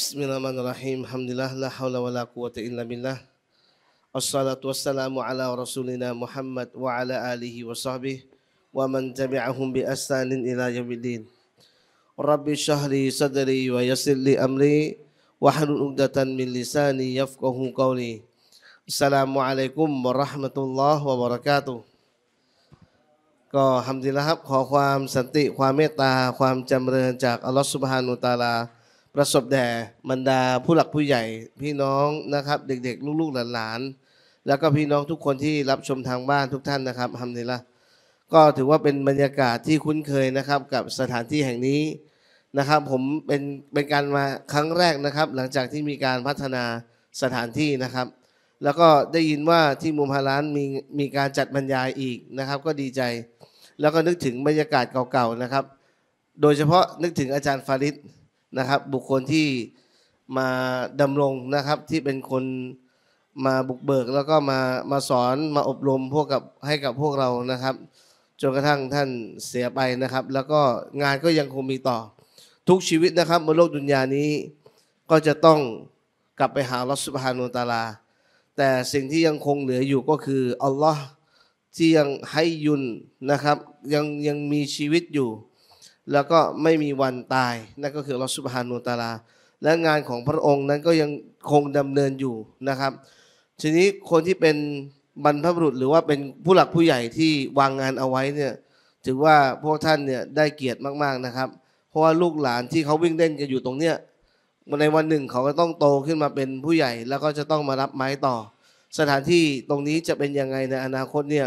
Bismillahirrahmanirrahim. Alhamdulillah la haula wala quwata illa billah. Wassalatu wassalamu ala Rasulina Muhammad wa ala alihi wa sahbihi wa man tabi'ahum bi ihsanin ila yaumiddin. Rabbi syahli sadri wa yassir li amri wahlul 'uqdatan min lisani yafqahu qawli. alaikum warahmatullahi wabarakatuh. ก็ฮัมดิละครับขอความสันติความเมตตาความจำเริญจากอัลลอฮฺสุบฮานุตาลาประสบแด่บรรดาผู้หลักผู้ใหญ่พี่น้องนะครับ เด็กๆลูกๆหลานๆแล้วก็พี่น้องทุกคนที่รับชมทางบ้านทุกท่านนะครับทำเลละก็ถือว่าเป็นบรรยากาศที่คุ้นเคยนะครับ กับสถานที่แห่งนี้นะครับ ผมเป็นเป็นการมาครั้งแรกนะครับ หลังจากที่มีการพัฒนาสถานที่นะครับ แล้วก็ได้ยินว่าที่มุมฮาลานมีมีการจัดบรรยายอีกนะครับ ก็ดีใจ แล้วก็นึกถึงบรรยากาศเก่าๆนะครับ โดยเฉพาะนึกถึงอาจารย์ฟาริดนะครับบุคคลที่มาดำรงนะครับที่เป็นคนมาบุกเบิกแล้วก็มามาสอนมาอบรมพวกกับให้กับพวกเรานะครับจนกระทั่งท่านเสียไปนะครับ แล้วก็งานก็ยังคงมีต่อ ทุกชีวิตนะครับบนโลกดุนยานี้ ก็จะต้องกลับไปหาลอสุภานุตาลาแต่สิ่งที่ยังคงเหลืออยู่ก็คืออัลลอฮ์ที่ยังให้ยุนนะครับ ยังยังมีชีวิตอยู่แล้วก็ไม่มีวันตายนั่นก็คือเราสุภานุตาลาและงานของพระองค์นั้นก็ยังคงดำเนินอยู่นะครับ ทีนี้คนที่เป็นบรรพบุรุษหรือว่าเป็นผู้หลักผู้ใหญ่ที่วางงานเอาไว้เนี่ยถือว่าพวกท่านเนี่ยได้เกียรติมากๆนะครับ เพราะว่าลูกหลานที่เขาวิ่งเล่นกันอยู่ตรงเนี้ยในวันหนึ่งเขาก็ต้องโตขึ้นมาเป็นผู้ใหญ่แล้วก็จะต้องมารับไม้ต่อ สถานที่ตรงนี้จะเป็นยังไงในอนาคตเนี่ย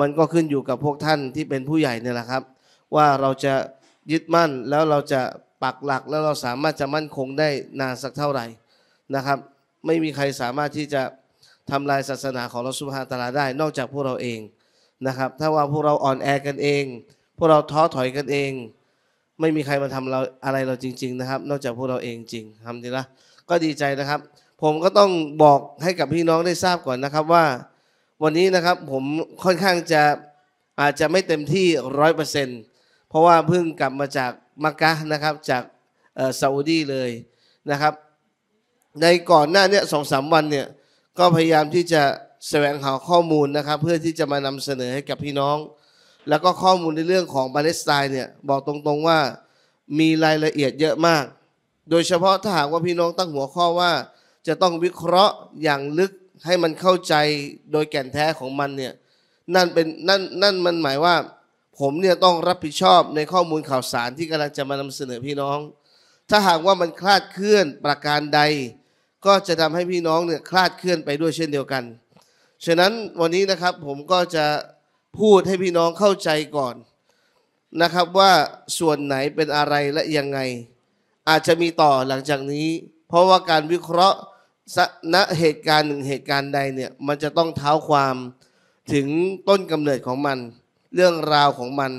มันก็ขึ้นอยู่กับพวกท่านที่เป็นผู้ใหญ่เนี่ยแหละครับ ว่าเราจะยึดมั่นแล้วเราจะปักหลักแล้วเราสามารถจะมั่นคงได้นานสักเท่าไหร่นะครับ ไม่มีใครสามารถที่จะทำลายศาสนาของเราสุภาตาลาได้ นอกจากพวกเราเองนะครับ ถ้าว่าพวกเราอ่อนแอกันเอง พวกเราท้อถอยกันเอง ไม่มีใครมาทำเราอะไรเราจริง ๆนะครับ นอกจากพวกเราเองจริงทำดีละก็ดีใจนะครับ ผมก็ต้องบอกให้กับพี่น้องได้ทราบก่อนนะครับว่า วันนี้นะครับผมค่อนข้างจะอาจจะไม่เต็มที่ร้อยเปอร์เซ็นต์ราะว่าเพิ่งกลับมาจากมักกะนะครับจากซาอุดีเลยนะครับ ในก่อนหน้านี้สองสามวันเนี่ยก็พยายามที่จะแสวงหาข้อมูลนะครับเพื่อที่จะมานำเสนอให้กับพี่น้อง แล้วก็ข้อมูลในเรื่องของปาเลสไตน์เนี่ยบอกตรงๆว่ามีรายละเอียดเยอะมาก โดยเฉพาะถ้าหากว่าพี่น้องตั้งหัวข้อว่าจะต้องวิเคราะห์อย่างลึกให้มันเข้าใจโดยแก่นแท้ของมันเนี่ยนั่นเป็นนั่นนั่นมันหมายว่าผมเนี่ยต้องรับผิดชอบในข้อมูลข่าวสารที่กำลังจะมานำเสนอพี่น้อง ถ้าหากว่ามันคลาดเคลื่อนประการใด ก็จะทำให้พี่น้องเนี่ยคลาดเคลื่อนไปด้วยเช่นเดียวกัน ฉะนั้นวันนี้นะครับผมก็จะพูดให้พี่น้องเข้าใจก่อนนะครับว่าส่วนไหนเป็นอะไรและยังไงอาจจะมีต่อหลังจากนี้ เพราะว่าการวิเคราะห์ณเหตุการณ์หนึ่งเหตุการณ์ใดเนี่ยมันจะต้องเท้าความถึงต้นกำเนิดของมันเรื่องราวของมัน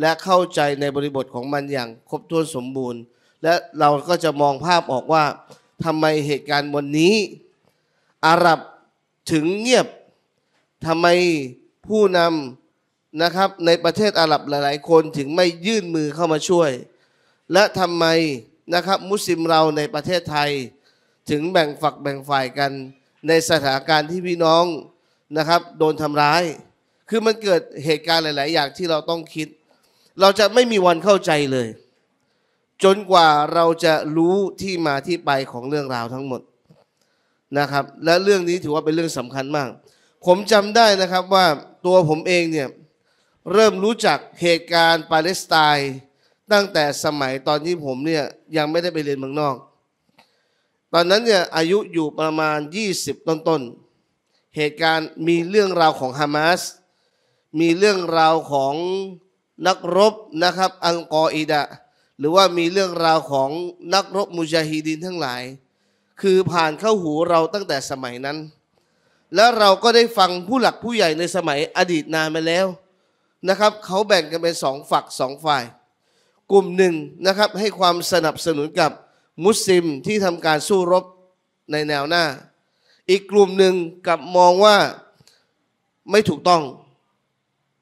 และเข้าใจในบริบทของมันอย่างครบถ้วนสมบูรณ์ และเราก็จะมองภาพออกว่าทำไมเหตุการณ์วันนี้ อาหรับถึงเงียบทำไมผู้นำนะครับในประเทศอาหรับหลายๆ คนถึงไม่ยื่นมือเข้ามาช่วย และทำไมนะครับ มุสลิมเราในประเทศไทย ถึงแบ่งฝักแบ่งฝ่ายกันในสถานการณ์ที่พี่น้องนะครับ โดนทำร้ายคือมันเกิดเหตุการณ์หลาย ๆ อย่างที่เราต้องคิด เราจะไม่มีวันเข้าใจเลย จนกว่าเราจะรู้ที่มาที่ไปของเรื่องราวทั้งหมดนะครับ และเรื่องนี้ถือว่าเป็นเรื่องสำคัญมาก ผมจำได้นะครับว่าตัวผมเองเนี่ยเริ่มรู้จักเหตุการณ์ปาเลสไตน์ตั้งแต่สมัยตอนที่ผมเนี่ยยังไม่ได้ไปเรียนเมืองนอก ตอนนั้นเนี่ยอายุอยู่ประมาณ 20 ต้น ๆ เหตุการณ์มีเรื่องราวของฮามาสมีเรื่องราวของนักรบนะครับ อังกออิดะหรือว่ามีเรื่องราวของนักรบมุจฮิดินทั้งหลาย คือผ่านเข้าหูเราตั้งแต่สมัยนั้น แล้วเราก็ได้ฟังผู้หลักผู้ใหญ่ในสมัยอดีตนานมาแล้วนะครับ เขาแบ่งกันเป็นสองฝักสองฝ่าย กลุ่มหนึ่งนะครับให้ความสนับสนุนกับมุสลิมที่ทำการสู้รบในแนวหน้า อีกกลุ่มหนึ่งกับมองว่าไม่ถูกต้อง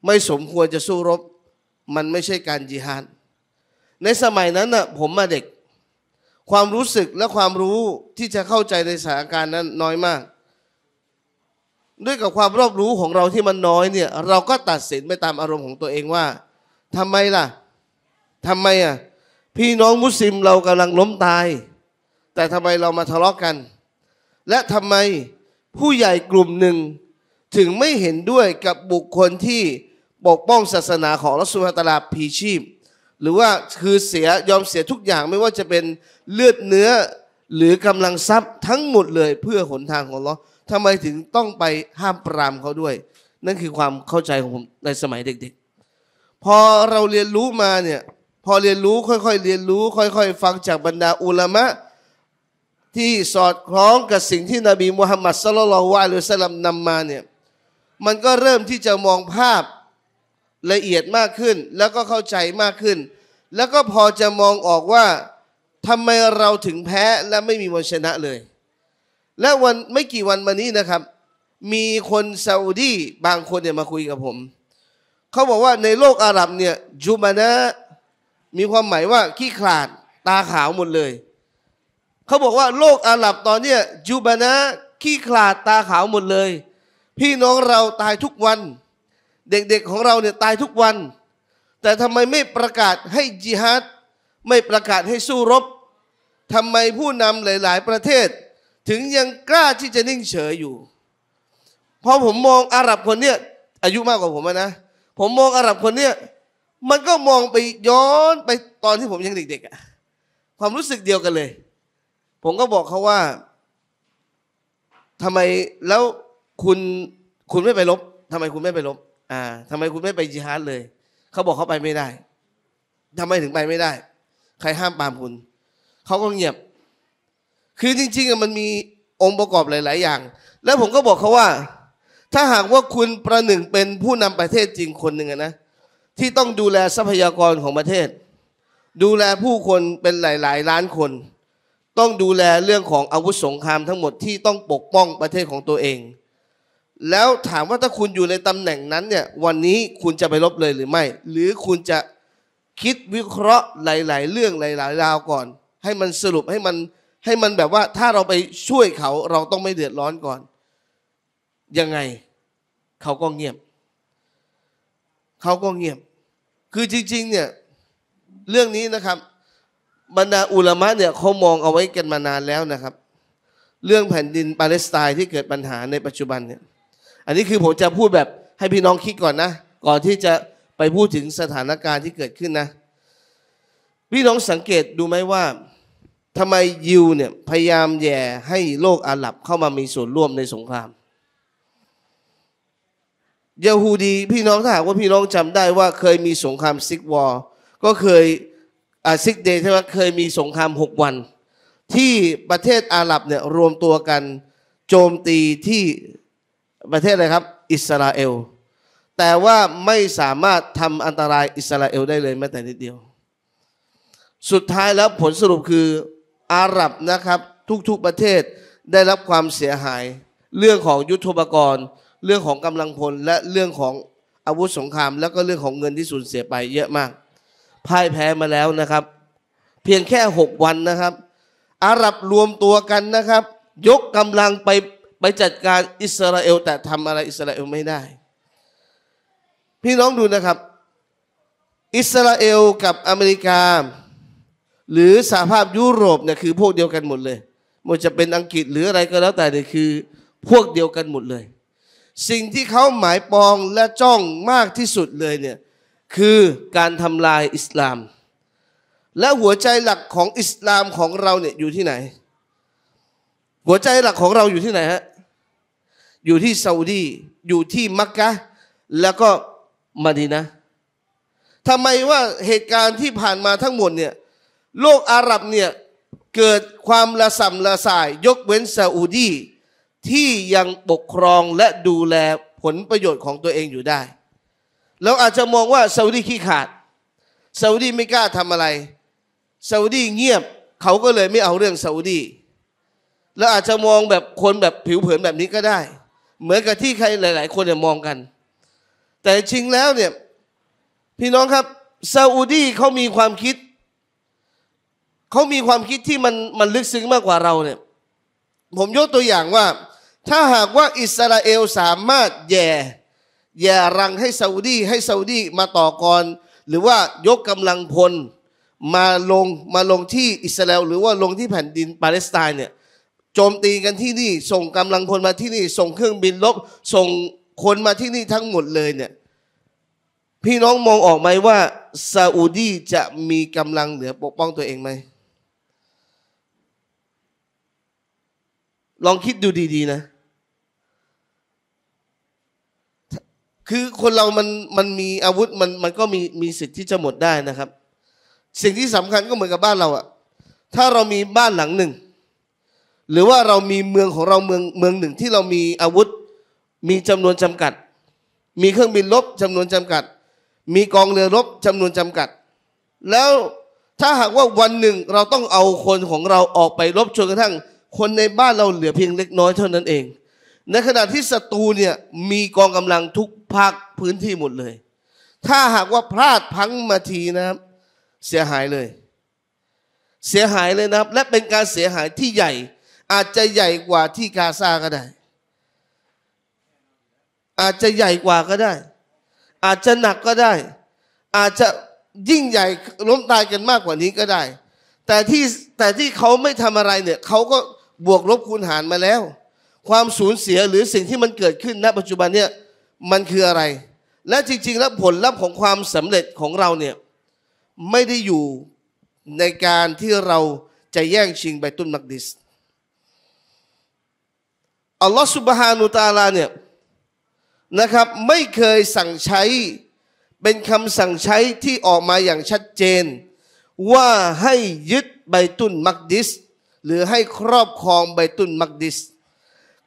ไม่สมควรจะสู้รบมันไม่ใช่การจิฮาดในสมัยนั้นน่ะผมมาเด็ก ความรู้สึกและความรู้ที่จะเข้าใจในสถานการณ์นั้นน้อยมาก ด้วยกับความรอบรู้ของเราที่มันน้อยเนี่ย เราก็ตัดสินไปตามอารมณ์ของตัวเองว่า ทำไมล่ะ ทำไมอ่ะ พี่น้องมุสลิมเรากำลังล้มตาย แต่ทำไมเรามาทะเลาะกกัน และทำไมผู้ใหญ่กลุ่มหนึ่งถึงไม่เห็นด้วยกับบุคคลที่ปกป้องศาสนาของรัสลฮตลาผีชีพ หรือว่าคือเสียยอมเสียทุกอย่างไม่ว่าจะเป็นเลือดเนื้อหรือกำลังทรัพย์ทั้งหมดเลยเพื่อหนทางของเราทำไมถึงต้องไปห้ามปรามเขาด้วย นั่นคือความเข้าใจของผมในสมัยเด็กๆ พอเราเรียนรู้มาเนี่ยพอเรียนรู้ค่อยๆ เรียนรู้ ค่อยๆฟังจากบรรดาอุลามะ ที่สอดคล้องกับสิ่งที่นบีมุฮัมมัดสลลัลวะหรือสลัมนำมาเนี่ยมันก็เริ่มที่จะมองภาพละเอียดมากขึ้นแล้วก็เข้าใจมากขึ้น แล้วก็พอจะมองออกว่าทำไมเราถึงแพ้และไม่มีวันชนะเลย และวันไม่กี่วันมานี้นะครับ มีคนซาอุดีบางคนเนี่ยมาคุยกับผมเขาบอกว่าในโลกอาหรับเนี่ยจูมานะมีความหมายว่าขี้ขลาดตาขาวหมดเลยเขาบอกว่าโลกอาหรับตอนเนี้ยจูบานะขี้ขลาดตาขาวหมดเลย พี่น้องเราตายทุกวันเด็กๆของเราเนี่ยตายทุกวัน แต่ทำไมไม่ประกาศให้จิฮัดไม่ประกาศให้สู้รบ ทำไมผู้นำหลายๆประเทศ ถึงยังกล้าที่จะนิ่งเฉยอยู่ เพราะผมมองอาหรับคนเนี้ยอายุมากกว่าผมนะ ผมมองอาหรับคนเนี้ยมันก็มองไปย้อนไปตอนที่ผมยังเด็กๆ ความรู้สึกเดียวกันเลย ผมก็บอกเขาว่าทำไม แล้วคุณคุณไม่ไปลบทำไมคุณไม่ไปลบ่าทำไมคุณไม่ไปจิฮาดเลย เขาบอกเขาไปไม่ได้ทำไมถึงไปไม่ได้ ใครห้ามปามคุณ เขาก็เงียบ คือจริงๆ มันมีองค์ประกอบหลาย ๆ อย่าง แล้วผมก็บอกเขาว่า ถ้าหากว่าคุณประหนึ่งเป็นผู้นำประเทศจริงคนหนึ่งนะ ที่ต้องดูแลทรัพยากรของประเทศ ดูแลผู้คนเป็นหลายๆ ล้านคน ต้องดูแลเรื่องของอาวุธสงครามทั้งหมด ที่ต้องปกป้องประเทศของตัวเองแล้วถามว่าถ้าคุณอยู่ในตำแหน่งนั้นเนี่ยวันนี้คุณจะไปลบเลยหรือไม่ หรือคุณจะคิดวิเคราะห์หลาย ๆ เรื่องหลายๆราวก่อน ให้มันสรุปให้มันให้มันแบบว่าถ้าเราไปช่วยเขาเราต้องไม่เดือดร้อนก่อน ยังไงเขาก็เงียบ เขาก็เงียบ คือจริงๆเนี่ยเรื่องนี้นะครับบรรดาอุลามะเนี่ยเขามองเอาไว้กันมานานแล้วนะครับ เรื่องแผ่นดินปาเลสไตน์ที่เกิดปัญหาในปัจจุบันเนี่ยอันนี้คือผมจะพูดแบบให้พี่น้องคิดก่อนนะก่อนที่จะไปพูดถึงสถานการณ์ที่เกิดขึ้นนะ พี่น้องสังเกตดูไหมว่าทำไมยิวเนี่ยพยายามแย่ให้โลกอาหรับเข้ามามีส่วนร่วมในสงครามยาฮูดีพี่น้องถ้าหากว่าพี่น้องจำได้ว่าเคยมีสงครามซิกวอร์ก็เคยอาซิกเดย์ใช่ไหมเคยมีสงครามหกวัน ที่ประเทศอาหรับเนี่ยรวมตัวกันโจมตีที่ประเทศอะไรครับอิสราเอลแต่ว่าไม่สามารถทำอันตรายอิสราเอลได้เลย แม้แต่นิดเดียว สุดท้ายแล้วผลสรุปคืออาหรับนะครับ ทุก ๆ ประเทศได้รับความเสียหาย เรื่องของยุทธปกรณ์ เรื่องของกำลังพล และเรื่องของอาวุธสงคราม แล้วก็เรื่องของเงินที่สูญเสียไปเยอะมากพ่ายแพ้มาแล้วนะครับ เพียงแค่ 6 วันนะครับ อาหรับรวมตัวกันนะครับ ยกกำลังไปไปจัดการอิสราเอลแต่ทำอะไรอิสราเอลไม่ได้ พี่น้องดูนะครับ อิสราเอลกับอเมริกา หรือสหภาพยุโรปเนี่ยคือพวกเดียวกันหมดเลยมันจะเป็นอังกฤษหรืออะไรก็แล้วแต่เนี่ยคือ พวกเดียวกันหมดเลย สิ่งที่เขาหมายปองและจ้องมากที่สุดเลยเนี่ยคือการทำลายอิสลาม และหัวใจหลักของอิสลามของเราเนี่ยอยู่ที่ไหน หัวใจหลักของเราอยู่ที่ไหนฮะอยู่ที่ซาอุดีอยู่ที่มักกะ แล้วก็มาดีนะทำไมว่าเหตุการณ์ที่ผ่านมาทั้งหมดเนี่ยโลกอาหรับเนี่ยเกิดความละสำมละสายยกเว้นซาอุดี ที่ยังปกครองและดูแลผลประโยชน์ของตัวเองอยู่ได้แล้วอาจจะมองว่าซาอุดีขี้ขาดซาอุดีไม่กล้าทำอะไรซาอุดีเงียบเขาก็เลยไม่เอาเรื่องซาอุดี แล้วอาจจะมองแบบคนแบบผิวเผินแบบนี้ก็ได้เหมือนกับที่ใครหลาย ๆ คนเนี่ยมองกัน แต่จริงแล้วเนี่ยพี่น้องครับซาอุดีเขามีความคิด เขามีความคิดที่มันมันลึกซึ้งมากกว่าเราเนี่ย ผมยกตัวอย่างว่า ถ้าหากว่าอิสราเอลสามารถแย่ แย่รังให้ซาอุดีให้ซาอุดีมาต่อกร หรือว่ายกกำลังพลมาลงมาลงที่อิสราเอลหรือว่าลงที่แผ่นดินปาเลสไตน์เนี่ยโจมตีกันที่นี่ส่งกำลังพลมาที่นี่ ส่งเครื่องบินลบส่งคนมาที่นี่ทั้งหมดเลยเนี่ยพี่น้องมองออกไหมว่าซาอุดีจะมีกำลังเหลือปกป้องตัวเองไหมลองคิดดูดี ๆนะ คือคนเรามันมันมีอาวุธมันมันก็มีมีสิทธิ์ที่จะหมดได้นะครับ สิ่งที่สำคัญก็เหมือนกับบ้านเราอะถ้าเรามีบ้านหลังหนึ่งหรือว่าเรามีเมืองของเราเมืองเมืองหนึ่งที่เรามีอาวุธมีจำนวนจำกัด มีเครื่องบินรบจำนวนจำกัด มีกองเรือรบจำนวนจำกัด แล้วถ้าหากว่าวันหนึ่งเราต้องเอาคนของเราออกไปรบจนกระทั่ง คนในบ้านเราเหลือเพียงเล็กน้อยเท่านั้นเอง ในขณะที่ศัตรูเนี่ยมีกองกำลังทุกภาคพื้นที่หมดเลย ถ้าหากว่าพลาดพังมาทีนะครับ เสียหายเลย เสียหายเลยนะครับ และเป็นการเสียหายที่ใหญ่อาจจะใหญ่กว่าที่กาซาก็ได้ อาจจะใหญ่กว่าก็ได้ อาจจะหนักก็ได้ อาจจะยิ่งใหญ่ล้มตายกันมากกว่านี้ก็ได้ แต่ที่แต่ที่เขาไม่ทำอะไรเนี่ยเขาก็บวกลบคูณหารมาแล้ว ความสูญเสียหรือสิ่งที่มันเกิดขึ้น ณ ปัจจุบันเนี่ยมันคืออะไร และจริงๆ แล้วผลลัพธ์ของความสำเร็จของเราเนี่ยไม่ได้อยู่ในการที่เราจะแย่งชิงไปตุนมักดิสอัลลอฮฺสุบฮานุตาลาเนี่ยนะครับ ไม่เคยสั่งใช้เป็นคำสั่งใช้ที่ออกมาอย่างชัดเจน ว่าให้ยึดใบตุนมักดิส หรือให้ครอบครองใบตุนมักดิส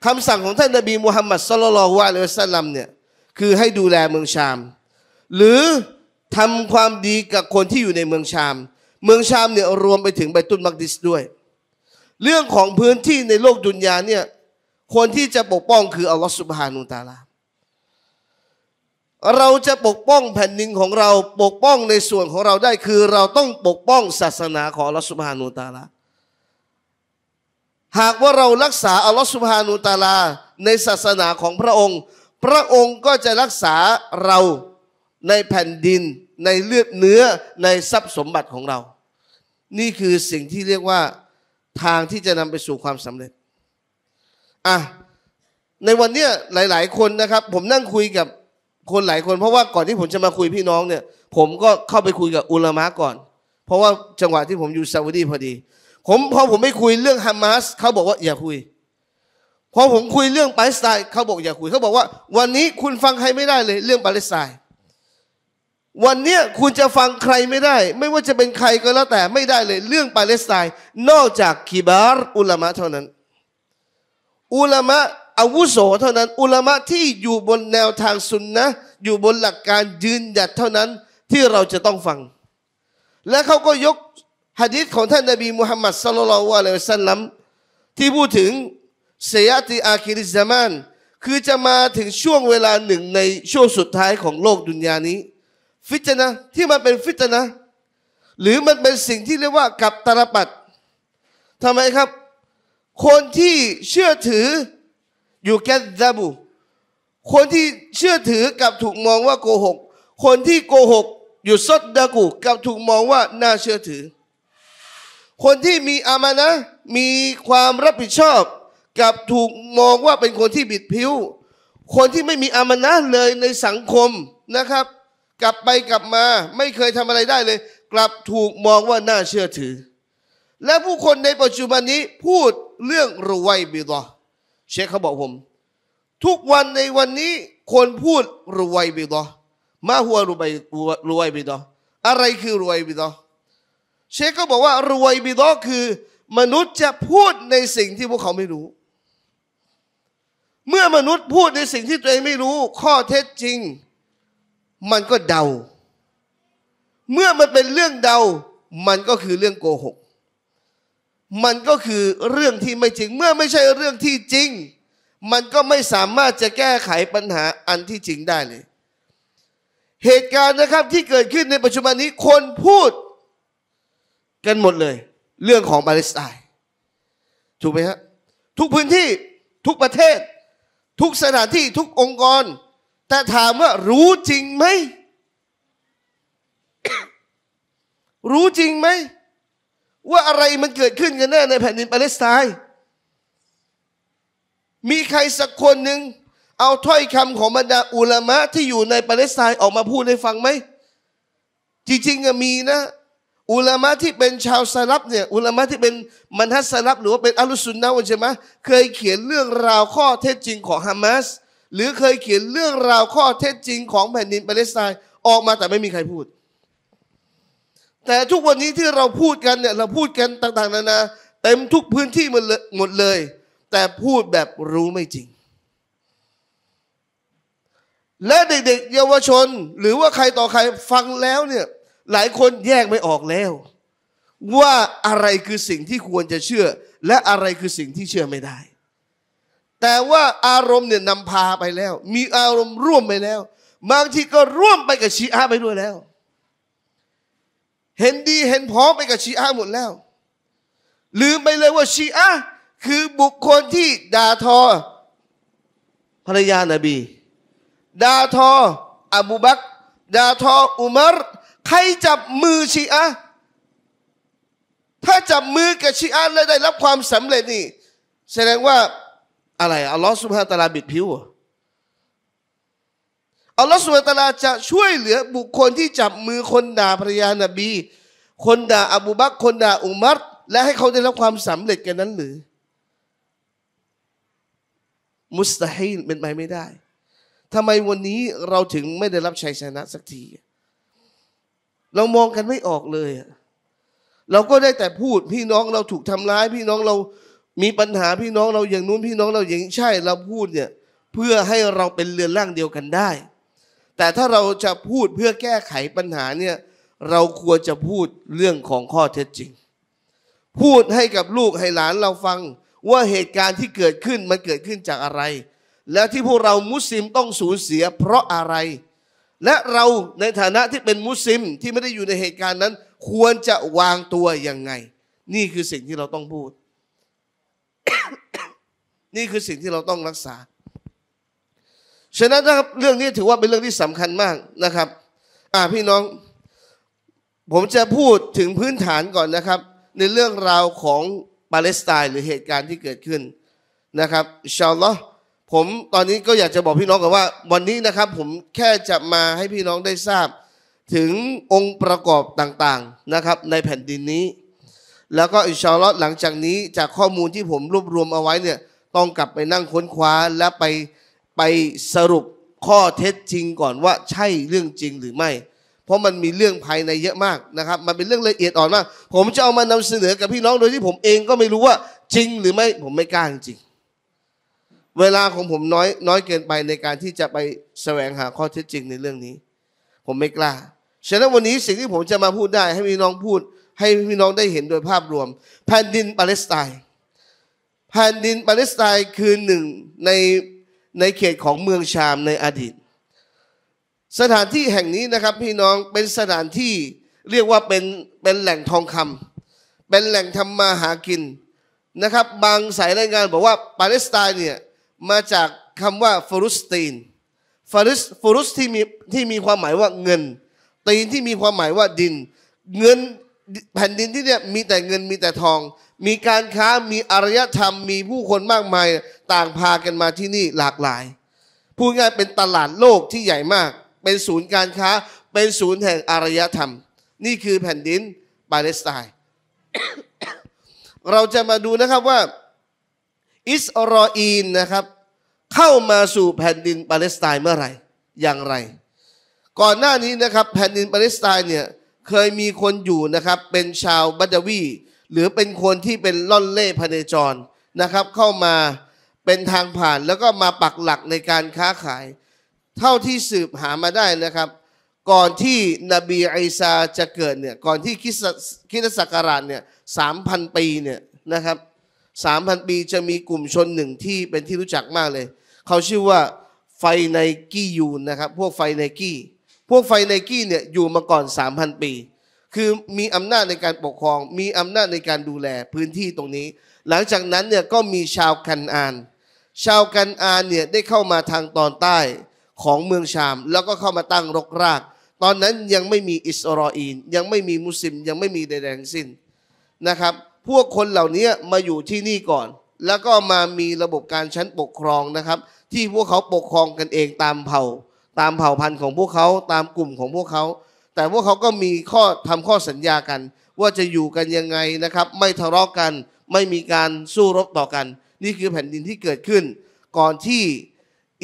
คำสั่งของท่านนบีมุฮัมมัดสลลัลวะลัยสัลลัมเนี่ยคือให้ดูแลเมืองชาม หรือทำความดีกับคนที่อยู่ในเมืองชาม เมืองชามเนี่ยรวมไปถึงใบตุนมักดิสด้วย เรื่องของพื้นที่ในโลกดุนยาเนี่ยคนที่จะปกป้องคืออัลลอฮฺสุบฮานุตาลา เราจะปกป้องแผ่นดินของเราปกป้องในส่วนของเราได้คือเราต้องปกป้องศาสนาของอัลลอฮฺสุบฮานุตาลา หากว่าเรารักษาอัลลอฮฺสุบฮานุตาลา ในศาสนาของพระองค์ พระองค์ก็จะรักษาเราในแผ่นดิน ในเลือดเนื้อในทรัพย์สมบัติของเรา นี่คือสิ่งที่เรียกว่าทางที่จะนำไปสู่ความสำเร็จอ่ะในวันเนี้ยหลายๆคนนะครับ ผมนั่งคุยกับคนหลายคน เพราะว่าก่อนที่ผมจะมาคุยพี่น้องเนี่ย ผมก็เข้าไปคุยกับอุลามะก่อน เพราะว่าจังหวะที่ผมอยู่ซาอุดีพอดีผมพอผมไม่คุยเรื่องฮามาสเขาบอกว่า อย่าคุยพอผมคุยเรื่องปาเลสไตน์เขาบอกอย่าคุยเขาบอกว่าวันนี้คุณฟังใครไม่ได้เลยเรื่องปาเลสไตน์วันนี้คุณจะฟังใครไม่ได้ ไม่ว่าจะเป็นใครก็แล้วแต่ไม่ได้เลยเรื่องปาเลสไตน์ นอกจากคีบาร์อุลามะเท่านั้นอุลามะอาวุโสเท่านั้นอุลามะที่อยู่บนแนวทางสุนนะอยู่บนหลักการยืนหยัดเท่านั้นที่เราจะต้องฟัง และเขาก็ยกฮะดิษของท่านนบีมุฮัมมัดสลลัลวะลัยสัลลัมที่พูดถึงเสียติอาคิริซามาน คือจะมาถึงช่วงเวลาหนึ่งในช่วงสุดท้ายของโลกดุนยานี้ ฟิตนะที่มันเป็นฟิตนะหรือมันเป็นสิ่งที่เรียกว่ากับตาลปัดทำไมครับคนที่เชื่อถืออยู่แกซาบูคนที่เชื่อถือกับถูกมองว่าโกหก คนที่โกหก อยู่ซดดากูกับถูกมองว่าน่าเชื่อถือ คนที่มีอามานะมีความรับผิดชอบกับถูกมองว่าเป็นคนที่บิดผิว คนที่ไม่มีอามานะเลยในสังคมนะครับ กลับไปกลับมาไม่เคยทำอะไรได้เลย กลับถูกมองว่าน่าเชื่อถือ และผู้คนในปัจจุบันนี้พูดเรื่องรวยบิดอเชคเขาบอกผมทุกวันในวันนี้ คนพูดรวยบิดอมาหัวรวยรวยบิดออะไรคือรวยบิดอเชคก็บอกว่ารวยบิดอคือ มนุษย์จะพูดในสิ่งที่พวกเขาไม่รู้ เมื่อมนุษย์พูดในสิ่งที่ตัวเองไม่รู้ ข้อเท็จจริง มันก็เดา เมื่อมันเป็นเรื่องเดา มันก็คือเรื่องโกหกมันก็คือเรื่องที่ไม่จริง เมื่อไม่ใช่เรื่องที่จริง มันก็ไม่สามารถจะแก้ไขปัญหาอันที่จริงได้เลย เหตุการณ์นะครับที่เกิดขึ้นในปัจจุบันนี้คนพูด กันหมดเลย เรื่องของปาเลสไตน์ถูกไหมฮะทุกพื้นที่ทุกประเทศ ทุกสถานที่ทุกองค์กร แต่ถามว่ารู้จริงไหมรู้จริงไหมว่าอะไรมันเกิดขึ้นกันแน่ในแผ่นดินปาเลสไตน์ มีใครสักคนหนึ่ง เอาถ้อยคำของบรรดาอุลามะที่อยู่ในปาเลสไตน์ออกมาพูดให้ฟังไหมจริงๆมีนะ อุลามะที่เป็นชาวสลับเนี่ย อุลามะที่เป็นมันฮัสสลับ หรือว่าเป็นอัลลุสุนนะวันใช่ไหมเคยเขียนเรื่องราวข้อเท็จจริงของฮามาส หรือเคยเขียนเรื่องราวข้อเท็จจริงของแผ่นดินปาเลสไตน์ออกมาแต่ไม่มีใครพูดแต่ทุกวันนี้ที่เราพูดกันเนี่ยเราพูดกันต่างๆนานาเต็มทุกพื้นที่หมดเลย แต่พูดแบบรู้ไม่จริง และเด็กๆเยาวชนหรือว่าใครต่อใครฟังแล้วเนี่ยหลายคนแยกไม่ออกแล้ว ว่าอะไรคือสิ่งที่ควรจะเชื่อ และอะไรคือสิ่งที่เชื่อไม่ได้ แต่ว่าอารมณ์เนี่ยนำพาไปแล้ว มีอารมณ์ร่วมไปแล้วบางทีก็ร่วมไปกับชีอะไปด้วยแล้วเห็นดีเห็นพร้อมไปกับชีอะหมดแล้ว ลืมไปเลยว่าชีอะคือบุคคลที่ด่าทอภรรยานาบีด่าทอ อบูบักด่าทออุมารใครจับมือชีอะถ้าจับมือกับชีอะแล้วได้รับความสำเร็จนี่ แสดงว่าอะไร อัลลอฮ์สุบฮานตาลาบิดผิวอ่ะอัลลอฮฺสุลตาลาจะช่วยเหลือบุคคลที่จับมือคนด่าภรรยานบี คนด่าอบูบักคนด่าอุมัรและให้เขาได้รับความสำเร็จแก่นั้นหรือ มุสตาฮินเป็นไปไม่ได้ทำไมวันนี้เราถึงไม่ได้รับชัยชนะสักที เรามองกันไม่ออกเลย เราก็ได้แต่พูดพี่น้องเราถูกทำร้าย พี่น้องเรามีปัญหาพี่น้องเราอย่างนู้นพี่น้องเราอย่างนี้ใช่เราพูดเนี่ยเพื่อให้เราเป็นเรือนร่างเดียวกันได้แต่ถ้าเราจะพูดเพื่อแก้ไขปัญหาเนี่ยเราควรจะพูดเรื่องของข้อเท็จจริง พูดให้กับลูกให้หลานเราฟังว่าเหตุการณ์ที่เกิดขึ้นมันเกิดขึ้นจากอะไร และที่พวกเรามุสลิมต้องสูญเสียเพราะอะไร และเราในฐานะที่เป็นมุสลิมที่ไม่ได้อยู่ในเหตุการณ์นั้นควรจะวางตัวยังไง นี่คือสิ่งที่เราต้องพูด นี่คือสิ่งที่เราต้องรักษาฉะนั้นนะครับเรื่องนี้ถือว่าเป็นเรื่องที่สำคัญมากนะครับอ่าพี่น้อง ผมจะพูดถึงพื้นฐานก่อนนะครับ ในเรื่องราวของปาเลสไตน์หรือเหตุการณ์ที่เกิดขึ้นนะครับชาวล้อผมตอนนี้ก็อยากจะบอกพี่น้องกันว่าวันนี้นะครับ ผมแค่จะมาให้พี่น้องได้ทราบถึงองค์ประกอบต่าง ๆนะครับ ในแผ่นดินนี้ แล้วก็อิชาลอตหลังจากนี้ จากข้อมูลที่ผมรวบรวมเอาไว้เนี่ยต้องกลับไปนั่งค้นคว้าและไปไปสรุปข้อเท็จจริงก่อนว่าใช่เรื่องจริงหรือไม่ เพราะมันมีเรื่องภายในเยอะมากนะครับ มันเป็นเรื่องละเอียดอ่อนมาก ผมจะเอามานำเสนอกับพี่น้องโดยที่ผมเองก็ไม่รู้ว่าจริงหรือไม่ ผมไม่กล้าจริง เวลาของผมน้อยน้อยเกินไปในการที่จะไปแสวงหาข้อเท็จจริงในเรื่องนี้ ผมไม่กล้า ฉะนั้นวันนี้สิ่งที่ผมจะมาพูดได้ให้พี่น้องพูดให้พี่น้องได้เห็นโดยภาพรวมแผ่นดินปาเลสไตน์ แผ่นดินปาเลสไตน์คือหนึ่งในในเขตของเมืองชามในอดีตสถานที่แห่งนี้นะครับพี่น้องเป็นสถานที่เรียกว่าเป็นเป็นแหล่งทองคำ เป็นแหล่งทำมาหากินนะครับ บางสายรายงานบอกว่าปาเลสไตน์เนี่ยมาจากคำว่าฟรุสตีนฟรุสฟรุสที่มีที่มีความหมายว่าเงิน ตีนที่มีความหมายว่าดิน เงินแผ่นดินที่เนี่ยมีแต่เงินมีแต่ทอง มีการค้ามีอารยธรรม มีผู้คนมากมายต่างพากันมาที่นี่หลากหลาย พูดง่ายเป็นตลาดโลกที่ใหญ่มาก เป็นศูนย์การค้าเป็นศูนย์แห่งอารยธรรม นี่คือแผ่นดินปาเลสไตน์เราจะมาดูนะครับว่าอิสรอออนนะครับ เข้ามาสู่แผ่นดินปาเลสไตน์เมื่อไหร่อย่างไร ก่อนหน้านี้นะครับ แผ่นดินปาเลสไตน์เนี่ยเคยมีคนอยู่นะครับเป็นชาวบัดวี หรือเป็นคนที่เป็นล่อนเล่พเนจรนะครับ เข้ามาเป็นทางผ่านแล้วก็มาปักหลักในการค้าขาย เท่าที่สืบหามาได้นะครับ ก่อนที่นบีไอซาจะเกิดเนี่ยก่อนที่คิดศักราชเนี่ยสามพันปีเนี่ยนะครับสามพันปีจะมีกลุ่มชนหนึ่งที่เป็นที่รู้จักมากเลย เขาชื่อว่าไฟในกี้ยูนนะครับ พวกไฟในกี้พวกไฟไนกี้เนี่ยอยู่มาก่อน 3,000 ปี คือมีอำนาจในการปกครอง มีอำนาจในการดูแลพื้นที่ตรงนี้ หลังจากนั้นเนี่ยก็มีชาวกันอาน ชาวกันอานเนี่ยได้เข้ามาทางตอนใต้ของเมืองชาม แล้วก็เข้ามาตั้งรกราก ตอนนั้นยังไม่มีอิสราเอลยังไม่มีมุสลิมยังไม่มีใดๆทั้งสิ้นนะครับ พวกคนเหล่านี้มาอยู่ที่นี่ก่อน แล้วก็มามีระบบการชั้นปกครองนะครับ ที่พวกเขาปกครองกันเองตามเผ่าตามเผ่าพันธุ์ของพวกเขาตามกลุ่มของพวกเขา แต่พวกเขาก็มีข้อทำข้อสัญญากัน ว่าจะอยู่กันยังไงนะครับไม่ทะเลาะกัน ไม่มีการสู้รบต่อกัน นี่คือแผ่นดินที่เกิดขึ้น ก่อนที่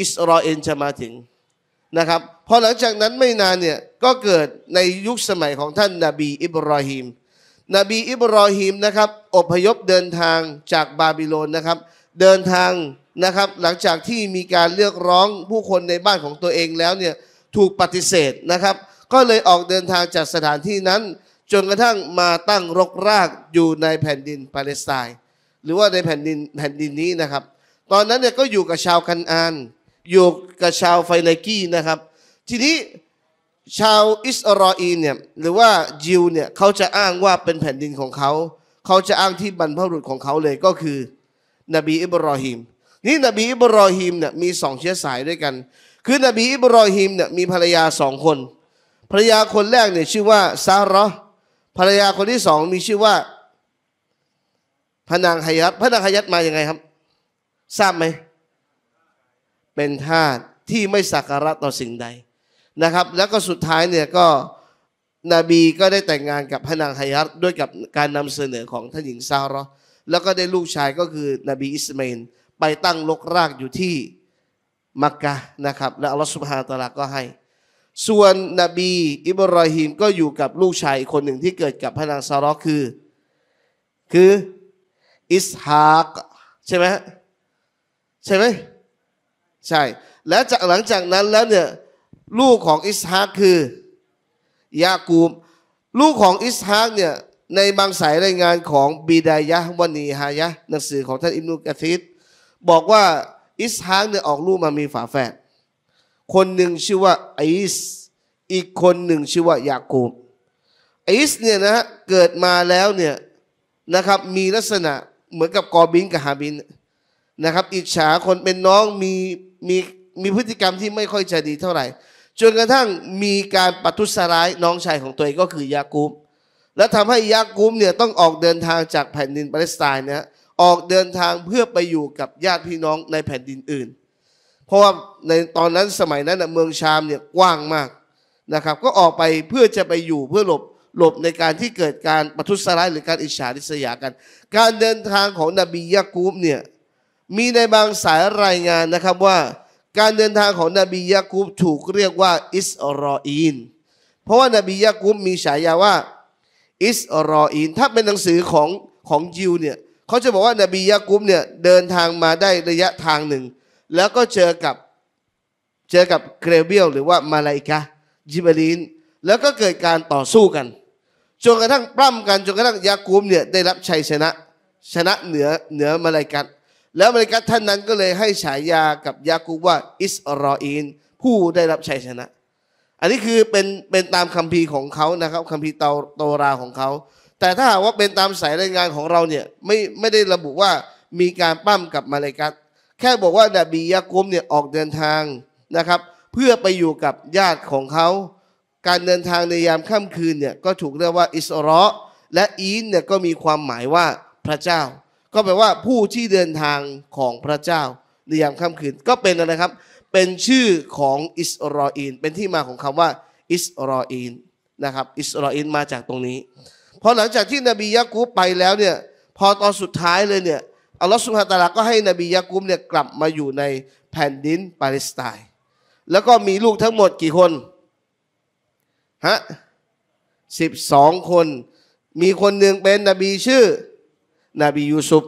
อิสราเอลจะมาถึงนะครับพอหลังจากนั้นไม่นานเนี่ยก็เกิดในยุคสมัยของท่านนาบีอิบราฮิมนบีอิบราฮิมนะครับอพยพเดินทางจากบาบิโลนนะครับ เดินทางนะครับหลังจากที่มีการเรียกร้องผู้คนในบ้านของตัวเองแล้วเนี่ยถูกปฏิเสธนะครับก็เลยออกเดินทางจากสถานที่นั้น จนกระทั่งมาตั้งรกรากอยู่ในแผ่นดินปาเลสไตน์หรือว่าในแผ่นดินแผ่นดินนี้นะครับตอนนั้นเนี่ยก็อยู่กับชาวคันอาน อยู่กับชาวไฟเลกี้นะครับ ทีนี้ชาวอิสราเอลเนี่ยหรือว่ายิวเนี่ยเขาจะอ้างว่าเป็นแผ่นดินของเขา เขาจะอ้างที่บรรพบุรุษของเขาเลยก็คือนบีอิบรอฮิมนี่นบีอิบรอฮิมเนี่ยมีสองเชื้อสายด้วยกัน คือนบีอิบรอฮิมเนี่ยมีภรรยาสองคนภรรยาคนแรกเนี่ยชื่อว่าซาร์ภรรยาคนที่สองมีชื่อว่า พนางฮยัตพนางฮยัตมาอย่างไงครับ ทราบไหมเป็นทาสที่ไม่สักการะต่อสิ่งใดนะครับ แล้วก็สุดท้ายเนี่ยก็นบีก็ได้แต่งงานกับพนางฮยัตด้วยกับการนำเสนอของท่านหญิงซาร์แล้วก็ได้ลูกชายก็คือนบีอิสมาอินไปตั้งลกรากอยู่ที่มักกะนะครับ และอัลลอฮฺสุบฮานตะลาก็ให้ ส่วนนบีอิบราฮิมก็อยู่กับลูกชายคนหนึ่งที่เกิดกับพระนางซาร์คือ คืออิสฮากใช่ไหมใช่ไหมใช่และจากหลังจากนั้นแล้วเนี่ยลูกของอิสฮากคือยากูมลูกของอิสฮากเนี่ยในบางสายรายงานของบิดายะวันีฮายะหนังสือของท่านอิมนุกะทิดบอกว่าอิสฮากเนี่ยออกลูกมามีฝาแฝดคนหนึ่งชื่อว่าอิสอีกคนหนึ่งชื่อว่ายากูบอิสเนี่ยนะเกิดมาแล้วเนี่ยนะครับมีลักษณะเหมือนกับกอบิน กับฮาบินนะครับ อิจฉาคนเป็นน้องมีมีมีพฤติกรรมที่ไม่ค่อยจะดีเท่าไหร่ จนกระทั่งมีการปะทุสร้ายน้องชายของตัวเองก็คือยากูบและทำให้ยากูบเนี่ยต้องออกเดินทางจากแผ่นดินปาเลสไตน์นะออกเดินทางเพื่อไปอยู่กับญาติพี่น้องในแผ่นดินอื่น เพราะว่าในตอนนั้นสมัยนั้นเมืองชามเนี่ยกว้างมากนะครับ ก็ออกไปเพื่อจะไปอยู่เพื่อหลบหลบ ในการที่เกิดการประทุษร้ายหรือการอิจฉาริษยากัน การเดินทางของนบียะกูบเนี่ยมีในบางสายรายงานนะครับว่าการเดินทางของนบียะกูบถูกเรียกว่าอิสรออีนเพราะว่านบียะกูบมีฉายาว่า อิสรออีนถ้าเป็นหนังสือของของยิวเนี่ยเขาจะบอกว่านบียะกุมเนี่ยเดินทางมาได้ระยะทางหนึ่ง แล้วก็เจอกับเจอกับเกรเบียลหรือว่ามาลาอิกะจิบลีนแล้วก็เกิดการต่อสู้กันจนกระทั่งปล้ำกันจนกระทั่งยากุมเนี่ยได้รับชัยชนะชนะเหนือเหนือมาลาอิกะแล้วมาลาอิกะท่านนั้นก็เลยให้ฉายากับยากุมว่าอิสรออีนผู้ได้รับชัยชนะ อันนี้คือเป็นเป็นตามคัมภีร์ของเขานะครับคัมภีร์เตาโตราของเขาแต่ถ้าหากว่าเป็นตามสายรายงานของเราเนี่ยไม่ไม่ได้ระบุว่ามีการปั้มกับมาเลกัตแค่บอกว่าดาบียากุมเนี่ยออกเดินทางนะครับ เพื่อไปอยู่กับญาติของเขา การเดินทางในยามค่ำคืนเนี่ยก็ถูกเรียกว่าอิสรอและอีนเนี่ยก็มีความหมายว่าพระเจ้า ก็แปลว่าผู้ที่เดินทางของพระเจ้าในยามค่ำคืนก็เป็นอะไรครับ เป็นชื่อของอิสรออินเป็นที่มาของคำว่าอิสรออินนะครับ อิสรออินมาจากตรงนี้พอหลังจากที่นบียะกูบไปแล้วเนี่ย พอตอนสุดท้ายเลยเนี่ย อัลลอฮฺสุฮาตาลาก็ให้นบียะกูบเนี่ยกลับมาอยู่ในแผ่นดินปาเลสไตน์ แล้วก็มีลูกทั้งหมดกี่คนฮะสิบสองคน มีคนหนึ่งเป็นนบีชื่อนบียูซุป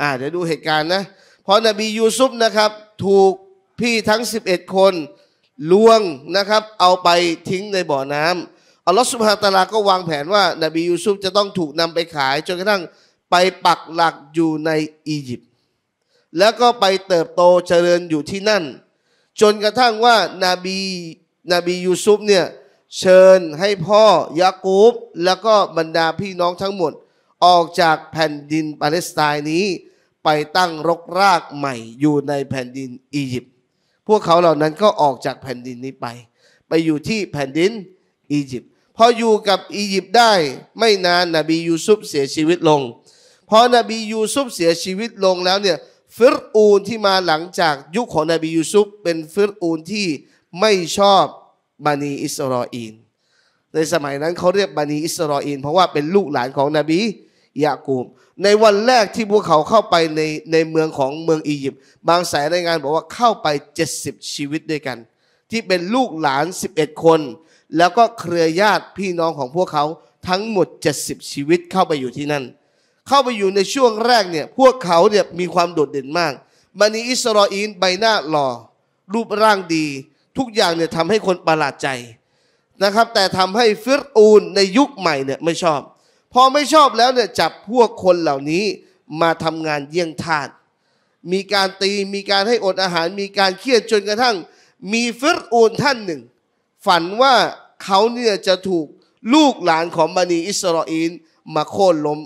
อ่า เดี๋ยวดูเหตุการณ์นะ พอนบียูซุปนะครับถูกพี่ทั้ง 11 คนลวงนะครับ เอาไปทิ้งในบ่อน้ำอัลลอฮฺสุบฮาตาลา ก็วางแผนว่านาบียูซุฟจะต้องถูกนำไปขาย จนกระทั่งไปปักหลักอยู่ในอียิปต์ แล้วก็ไปเติบโตเจริญอยู่ที่นั่น จนกระทั่งว่านาบี นบียูซุฟเนี่ย เชิญให้พ่อยากูบแล้วก็บรรดาพี่น้องทั้งหมดออกจากแผ่นดินปาเลสไตน์นี้ไปตั้งรกรากใหม่อยู่ในแผ่นดินอียิปต์ พวกเขาเหล่านั้นก็ออกจากแผ่นดินนี้ไป ไปอยู่ที่แผ่นดินอียิปต์พออยู่กับอียิปต์ได้ไม่นานนบียูซุฟเสียชีวิตลงพอนบียูซุฟเสียชีวิตลงแล้วเนี่ยฟิรอูนที่มาหลังจากยุคของนบียูซุฟเป็นฟิรอูนที่ไม่ชอบบานีอิสรออีนในสมัยนั้นเขาเรียกบานีอิสรออีนเพราะว่าเป็นลูกหลานของนบียากูมในวันแรกที่พวกเขาเข้าไปในในเมืองของเมืองอียิปต์บางสายรายงานบอกว่าเข้าไป 70 ชีวิตด้วยกัน ที่เป็นลูกหลาน 11 คนแล้วก็เครือญาติพี่น้องของพวกเขาทั้งหมด 70 ชีวิตเข้าไปอยู่ที่นั่น เข้าไปอยู่ในช่วงแรกเนี่ยพวกเขาเนี่ยมีความโดดเด่นมาก มานีอิสรออีนใบหน้าหล่อรูปร่างดี ทุกอย่างเนี่ยทำให้คนประหลาดใจนะครับ แต่ทำให้ฟิรอูนในยุคใหม่เนี่ยไม่ชอบ พอไม่ชอบแล้วเนี่ยจับพวกคนเหล่านี้มาทำงานเยี่ยงทาสมีการตีมีการให้อดอาหาร มีการเครียดจนกระทั่ง มีฟิรอูนท่านหนึ่ง ฝันว่าเขาเนี่ยจะถูกลูกหลานของบันีอิสราเอลมาโค่นล้ม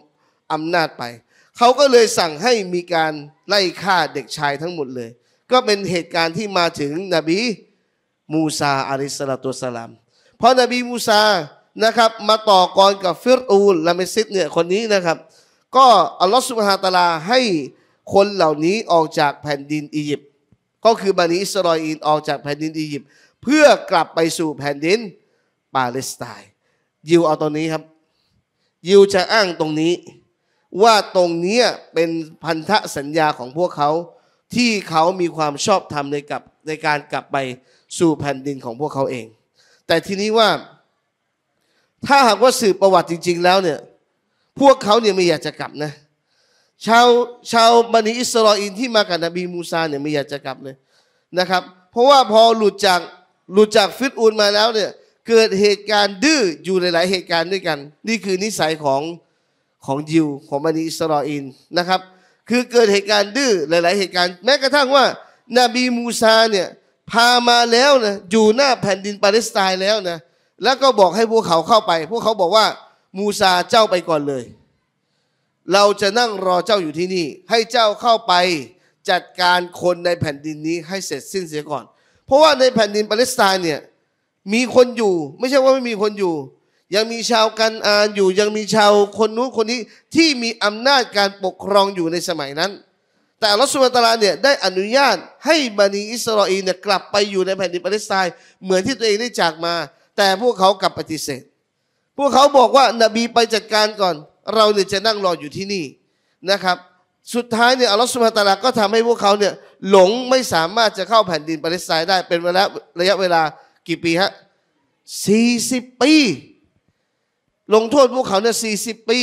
อำนาจไป เขาก็เลยสั่งให้มีการไล่ฆ่าเด็กชายทั้งหมดเลย ก็เป็นเหตุการณ์ที่มาถึงนบีมูซาอะลิสลาตุสลามเพราะนบีมูซานะครับมาต่อกรกับฟิรูลละเมซิดเนี่ยคนนี้นะครับ ก็อัลลอฮฺสุบฮาตาลาให้คนเหล่านี้ออกจากแผ่นดินอียิปต์ ก็คือบันิอิสรออินออกจากแผ่นดินอียิปต์เพื่อกลับไปสู่แผ่นดินปาเลสไตน์ยิวเอาตรงนี้ครับยิวจะอ้างตรงนี้ว่าตรงนี้เป็นพันธสัญญาของพวกเขาที่เขามีความชอบธรรมในกับในการกลับไปสู่แผ่นดินของพวกเขาเอง แต่ทีนี้ว่า ถ้าหากว่าสืบประวัติจริง ๆ แล้วเนี่ยพวกเขาเนี่ยไม่อยากจะกลับนะชาวชาวบันิอิสราเอลที่มากับนบีมูซาเนี่ยไม่อยากจะกลับเลยนะครับ เพราะว่าพอหลุดจากหลุดจากฟิตอูนมาแล้วเนี่ยเกิดเหตุการณ์ดื้ออยู่หลาย ๆ เหตุการณ์ด้วยกันนี่คือนิสัยของของยิวของบันิอิสรออินนะครับคือเกิดเหตุการณ์ดื้อหลาย ๆ เหตุการณ์แม้กระทั่งว่านบีมูซาเนี่ยพามาแล้วนะอยู่หน้าแผ่นดินปาเลสไตน์แล้วนะแล้วก็บอกให้พวกเขาเข้าไป พวกเขาบอกว่ามูซาเจ้าไปก่อนเลย เราจะนั่งรอเจ้าอยู่ที่นี่ให้เจ้าเข้าไปจัดการคนในแผ่นดินนี้ให้เสร็จสิ้นเสียก่อน เพราะว่าในแผ่นดินปาเลสไตน์เนี่ยมีคนอยู่ไม่ใช่ว่าไม่มีคนอยู่ ยังมีชาวกันอานอยู่ ยังมีชาวคนนู้นคนนี้ที่มีอำนาจการปกครองอยู่ในสมัยนั้น แต่ลอสุบตาลาเนี่ยได้อนุญาตให้บันิอิสราเอลเนี่ยกลับไปอยู่ในแผ่นดินปาเลสไตน์เหมือนที่ตัวเองได้จากมา แต่พวกเขากลับปฏิเสธ พวกเขาบอกว่านบีไปจัดการก่อน เราเนี่ยจะนั่งรออยู่ที่นี่นะครับ สุดท้ายเนี่ยอัลลอฮสุบฮานตลาก็ทำให้พวกเขาเนี่ยหลงไม่สามารถจะเข้าแผ่นดินปาเลสไตน์ได้เป็นเวลาระยะเวลากี่ปีฮะสี่สิบปี ลงโทษพวกเขาเนี่ยสี่สิบปี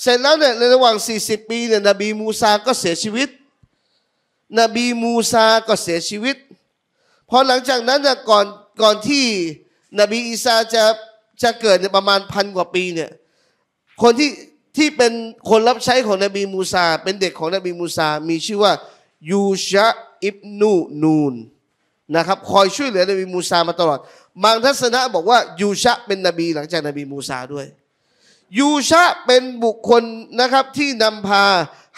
เสร็จแล้วเนี่ยในระหว่างสี่สิบปีเนี่ย นบีมูซาก็เสียชีวิต นบีมูซาก็เสียชีวิต พอหลังจากนั้นเนี่ยก่อน ก่อนที่นบีอีสาจะ จะเกิดเนี่ยประมาณพันกว่าปีเนี่ย คนที่ ที่เป็นคนรับใช้ของนบีมูซาเป็นเด็กของนบีมูซามีชื่อว่า ยูชะ อิบนูนูนนะครับคอยช่วยเหลือนบีมูซามาตลอดบางทัศนะบอกว่ายูชะเป็นนบีหลังจากนบีมูซาด้วย ยูชะเป็นบุคคลนะครับที่นำพา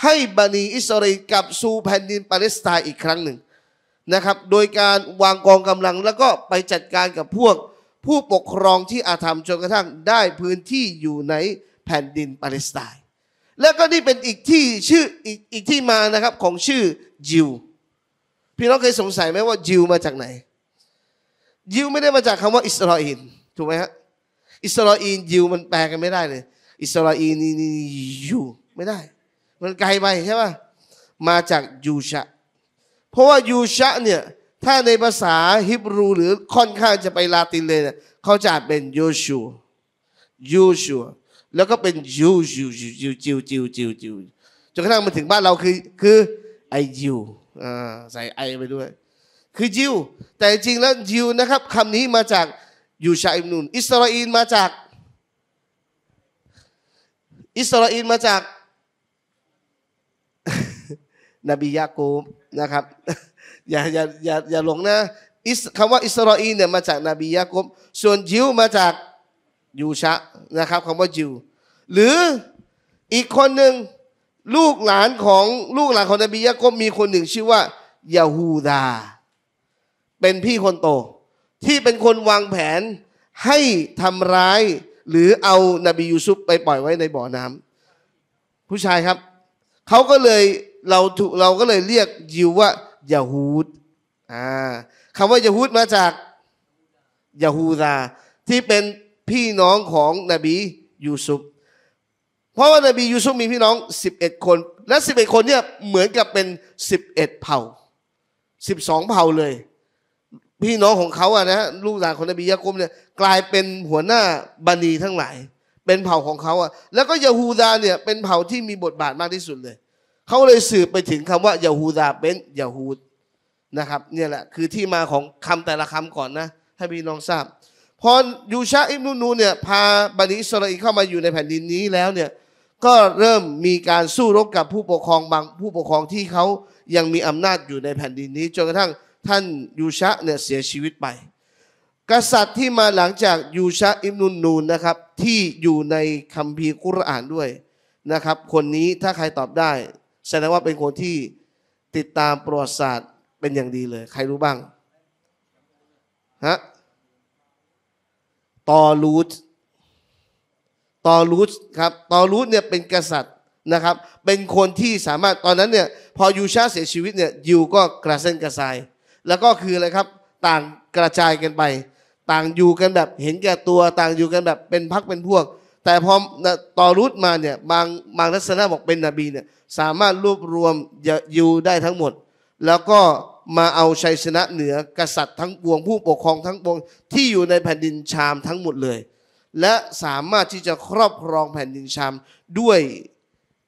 ให้บันีอิสราเอลกลับสู่แผ่นดินปาเลสไตน์อีกครั้งหนึ่งนะครับโดยการวางกองกำลังแล้วก็ไปจัดการกับพวกผู้ปกครองที่อาธรรมจนกระทั่งได้พื้นที่อยู่ในแผ่นดินปาเลสไตน์และก็นี่เป็นอีกที่ชื่ออีกอีกที่มานะครับของชื่อยิวพี่น้องเคยสงสัยไหมว่ายิวมาจากไหนยิวไม่ได้มาจากคำว่าอิสราเอลถูกไหมฮะอิสราเอลยิวมันแปลกันไม่ได้เลยอิสราเอลนี่ยูไม่ได้ มันไกลไปใช่ป่ะมาจากยูชะเพราะว่ายูชะเนี่ย ถ้าในภาษาฮิบรูหรือค่อนข้างจะไปลาตินเลยเนี่ยเขาจะเป็นยูชูยูชูแล้วก็เป็นยูยูยูจิวจิวจิวจิวจนกระทั่งมาถึงบ้านเราคือคือไอยูใส่ไอไปด้วย คือยิว แต่จริงแล้วยิวนะครับคำนี้มาจากยูชาอิมนุนอิสราเอลมาจากอิสราเอลมาจาก นบียากูบนะครับ อย่าอย่าอย่าอย่าหลงนะคำว่า อิสราเอลเนี่ยมาจากนบียากูบส่วนยิวมาจากยูชะนะครับคำว่ายิวหรืออีกคนหนึ่งลูกหลานของลูกหลานของนบียะกบมีคนหนึ่งชื่อว่ายาฮูดา เป็นพี่คนโต ที่เป็นคนวางแผนให้ทำร้าย หรือเอานบียูซุปไปปล่อยไว้ในบ่อน้ำผู้ชายครับเขาก็เลยเราถูกเราก็เลยเรียกยิวว่า ยาฮูดอ่าคำว่ายาฮูดมาจาก ยาฮูดา ที่เป็นพี่น้องของนบียูซุปเพราะว่านบียูซุฟมีพี่น้อง 11 คน และ 11 คนเนี่ยเหมือนกับเป็น 11 เผ่า 12 เผ่าเลย พี่น้องของเขาอะนะ ลูกหลานของนบียากุมเนี่ยกลายเป็นหัวหน้าบันีทั้งหลายเป็นเผ่าของเขาอะแล้วก็ยาฮูดาเนี่ยเป็นเผ่าที่มีบทบาทมากที่สุดเลยเขาเลยสืบไปถึงคำว่ายาฮูดาเป็นยาฮูดนะครับเนี่ยแหละคือที่มาของคำแต่ละคำก่อนนะให้พี่น้องทราบพอยูชาอิมนูนูเนี่ยพาบันิสราอลเข้ามาอยู่ในแผ่นดินนี้แล้วเนี่ยก็เริ่มมีการสู้รบกับผู้ปกครองบาง ผู้ปกครองที่เขายังมีอำนาจอยู่ในแผ่นดินนี้ จนกระทั่งท่านยูชะเนี่ยเสียชีวิตไป กษัตริย์ที่มาหลังจากยูชะอิมนุนนูนนะครับที่อยู่ในคัมภีร์กุรอานด้วยนะครับ คนนี้ถ้าใครตอบได้ แสดงว่าเป็นคนที่ติดตามประวัติศาสตร์เป็นอย่างดีเลย ใครรู้บ้างฮะตอลูตตอรูสครับตอรูสเนี่ยเป็นกษัตริย์นะครับเป็นคนที่สามารถตอนนั้นเนี่ยพอยูชาเสียชีวิตเนี่ยยูก็กระเซ็นกระซายแล้วก็คืออะไรครับต่างกระจายกันไป ต่างอยู่กันแบบเห็นแก่ตัวต่างอยู่กันแบบเป็นพักเป็นพวก แต่พอตอรูสมาเนี่ยบางบางทัศนะบอกเป็นนบีเนี่ยสามารถรวบรวมยูได้ทั้งหมด แล้วก็มาเอาชัยชนะเหนือกษัตริย์ทั้งปวงผู้ปกครองทั้งปวงที่อยู่ในแผ่นดินชามทั้งหมดเลยและสามารถที่จะครอบครองแผ่นดินชามด้วย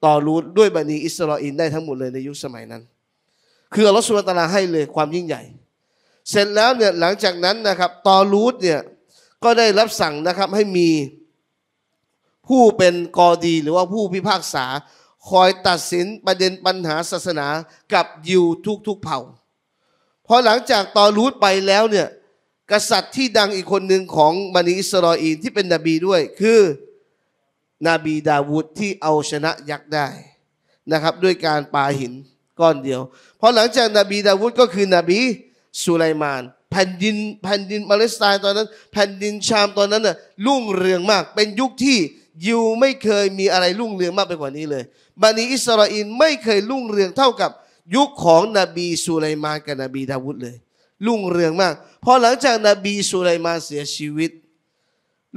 ตอรูดด้วยบันีอิสราเอลได้ทั้งหมดเลยในยุคสมัยนั้น คืออัลลอฮฺสุลตาราให้เลยความยิ่งใหญ่ เสร็จแล้วเนี่ยหลังจากนั้นนะครับตอรูดเนี่ยก็ได้รับสั่งนะครับให้มีผู้เป็นกอดีหรือว่าผู้พิพากษา คอยตัดสินประเด็นปัญหาศาสนากับยิวทุกๆเผ่าพอหลังจากตอรูดไปแล้วเนี่ยกษัตริย์ที่ดังอีกคนหนึ่งของบันิอิสรออีนที่เป็นนบีด้วยคือนบีดาวุดที่เอาชนะยักษ์ได้นะครับ ด้วยการปาหินก้อนเดียวเพราะหลังจากนาบีดาวุดก็คือนบีสุไลมาน แผ่นดิน แผ่นดินมาเลสไตน์ตอนนั้น แผ่นดินชามตอนนั้นน่ะรุ่งเรืองมากเป็นยุคที่ยิวไม่เคยมีอะไรรุ่งเรืองมากไปกว่านี้เลยบันิอิสรออีนไม่เคยรุ่งเรืองเท่ากับ ยุคของนบีสุไลมานกับนบีดาวุดเลยรุ่งเรืองมากพอหลังจากนาบีสุไลมานเสียชีวิต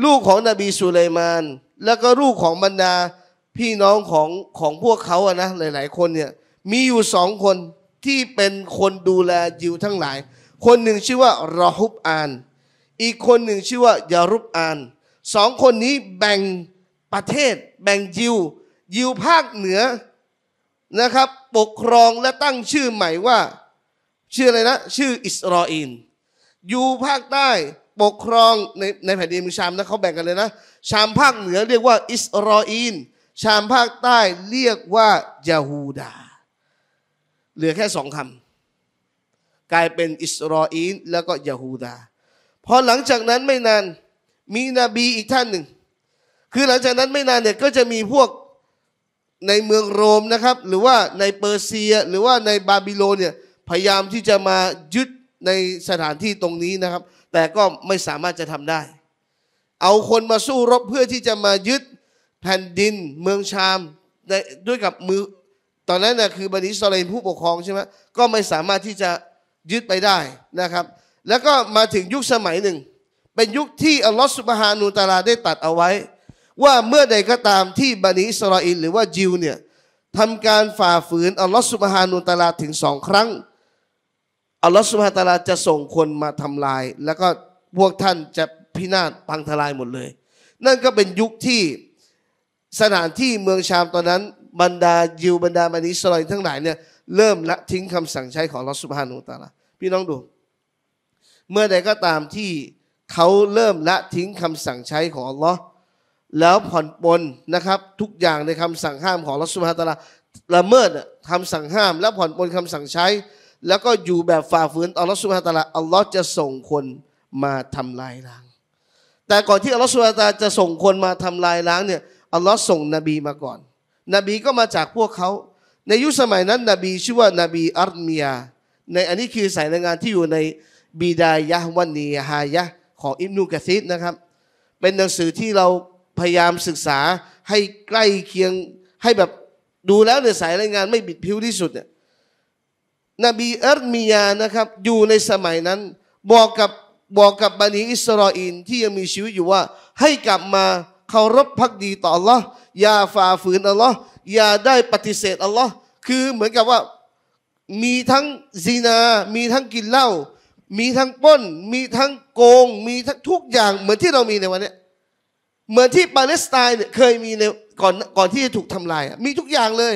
ลูกของนบีสุไลมาน แล้วก็ลูกของบรรดาพี่น้องของของพวกเขาอะนะหลายๆ คนเนี่ยมีอยู่สองคนที่เป็นคนดูแลยิวทั้งหลาย คนหนึ่งชื่อว่ารอฮุบอาน อีกคนหนึ่งชื่อว่ายารุบอานสองคนนี้แบ่งประเทศ แบ่งยิว ยิวภาคเหนือนะครับปกครองและตั้งชื่อใหม่ว่าชื่ออะไรนะชื่ออิสราเอลอยู่ภาคใต้ปกครองในในแผ่นดินมชามนะเขาแบ่งกันเลยนะชามภาคเหนือเรียกว่า อิสราเอลชามภาคใต้เรียกว่ายาฮูดา เหลือแค่สองคำกลายเป็นอิสราเอลแล้วก็ยาฮูดาพอหลังจากนั้นไม่นานมีนบีอีกท่านหนึ่งคือหลังจากนั้นไม่นานเนี่ยก็จะมีพวกในเมืองโรมนะครับ หรือว่าในเปอร์เซียหรือว่าในบาบิโลนเนี่ยพยายามที่จะมายึดในสถานที่ตรงนี้นะครับ แต่ก็ไม่สามารถจะทำได้ เอาคนมาสู้รบเพื่อที่จะมายึดแผ่นดินเมืองชามด้วยกับมือ ตอนนั้นนะคือบันิสเลนผู้ปกครองใช่ไหมก็ไม่สามารถที่จะยึดไปได้นะครับ แล้วก็มาถึงยุคสมัยหนึ่ง เป็นยุคที่อัลลอฮฺสุบฮานูตาลาได้ตัดเอาไว้ ว่าเมื่อใดก็ตามที่บันิสเานลหรือว่าจิวเนี่ยทำการฝ่าฝืนอัลลอฮฺสุบฮานูตาลาถึงสองครั้งอัลลอฮฺสุบฮาตาลาจะส่งคนมาทำลาย แล้วก็พวกท่านจะพินาศพังทลายหมดเลย นั่นก็เป็นยุคที่สถานที่เมืองชามตอนนั้น บรรดายิวบรรดามันิสลอยทั้งหลายเนี่ยเริ่มละทิ้งคำสั่งใช้ของอัลลอฮฺสุบฮานุตาลาพี่น้องดูเมื่อใดก็ตามที่เขาเริ่มละทิ้งคำสั่งใช้ของอัลลอฮฺแล้วผ่อนปลนนะครับทุกอย่างในคำสั่งห้ามของอัลลอฮฺสุบฮาตาลาละเมิดคำสั่งห้าม และผ่อนปลนคำสั่งใช้แล้วก็อยู่แบบฝ่าฝืนอัลลอฮฺสุบฮานตะลาอัลลอฮ์จะส่งคนมาทำลายล้าง แต่ก่อนที่อัลลอฮฺสุบฮานตะลาจะส่งคนมาทำลายล้างเนี่ยอัลลอฮ์ส่งนบีมาก่อนนบีก็มาจากพวกเขาในยุคสมัยนั้นนบีชื่อว่านบีอัลเมีย ในอันนี้คือสายรายงานที่อยู่ในบิดายะวันนีฮายะของอิบนุกะซิดนะครับ เป็นหนังสือที่เราพยายามศึกษาให้ใกล้เคียงให้แบบดูแล้วเนี่ยสายรายงานไม่บิดพิ้วที่สุดเนี่ยนบีเอ์ลมียานะครับ อยู่ในสมัยนั้น บอกกับบอกกับบันิอิสราอินที่ยังมีชีวิตอยู่ว่า ให้กลับมาเคารพพักดีต่ออัลลอฮ์อย่าฝ่าฝืนอัลลอฮ์อย่าได้ปฏิเสธอัลลอฮ์คือ เหมือนกับว่ามีทั้งซีนา มีทั้งกินเหล้ามีทั้งป้น มีทั้งโกง มีทั้งทุกอย่าง เหมือนที่เรามีในวันนี้เหมือนที่ปาเลสไตน์เคยมีในก่อนก่อนที่จะถูกทำลายมีทุกอย่างเลย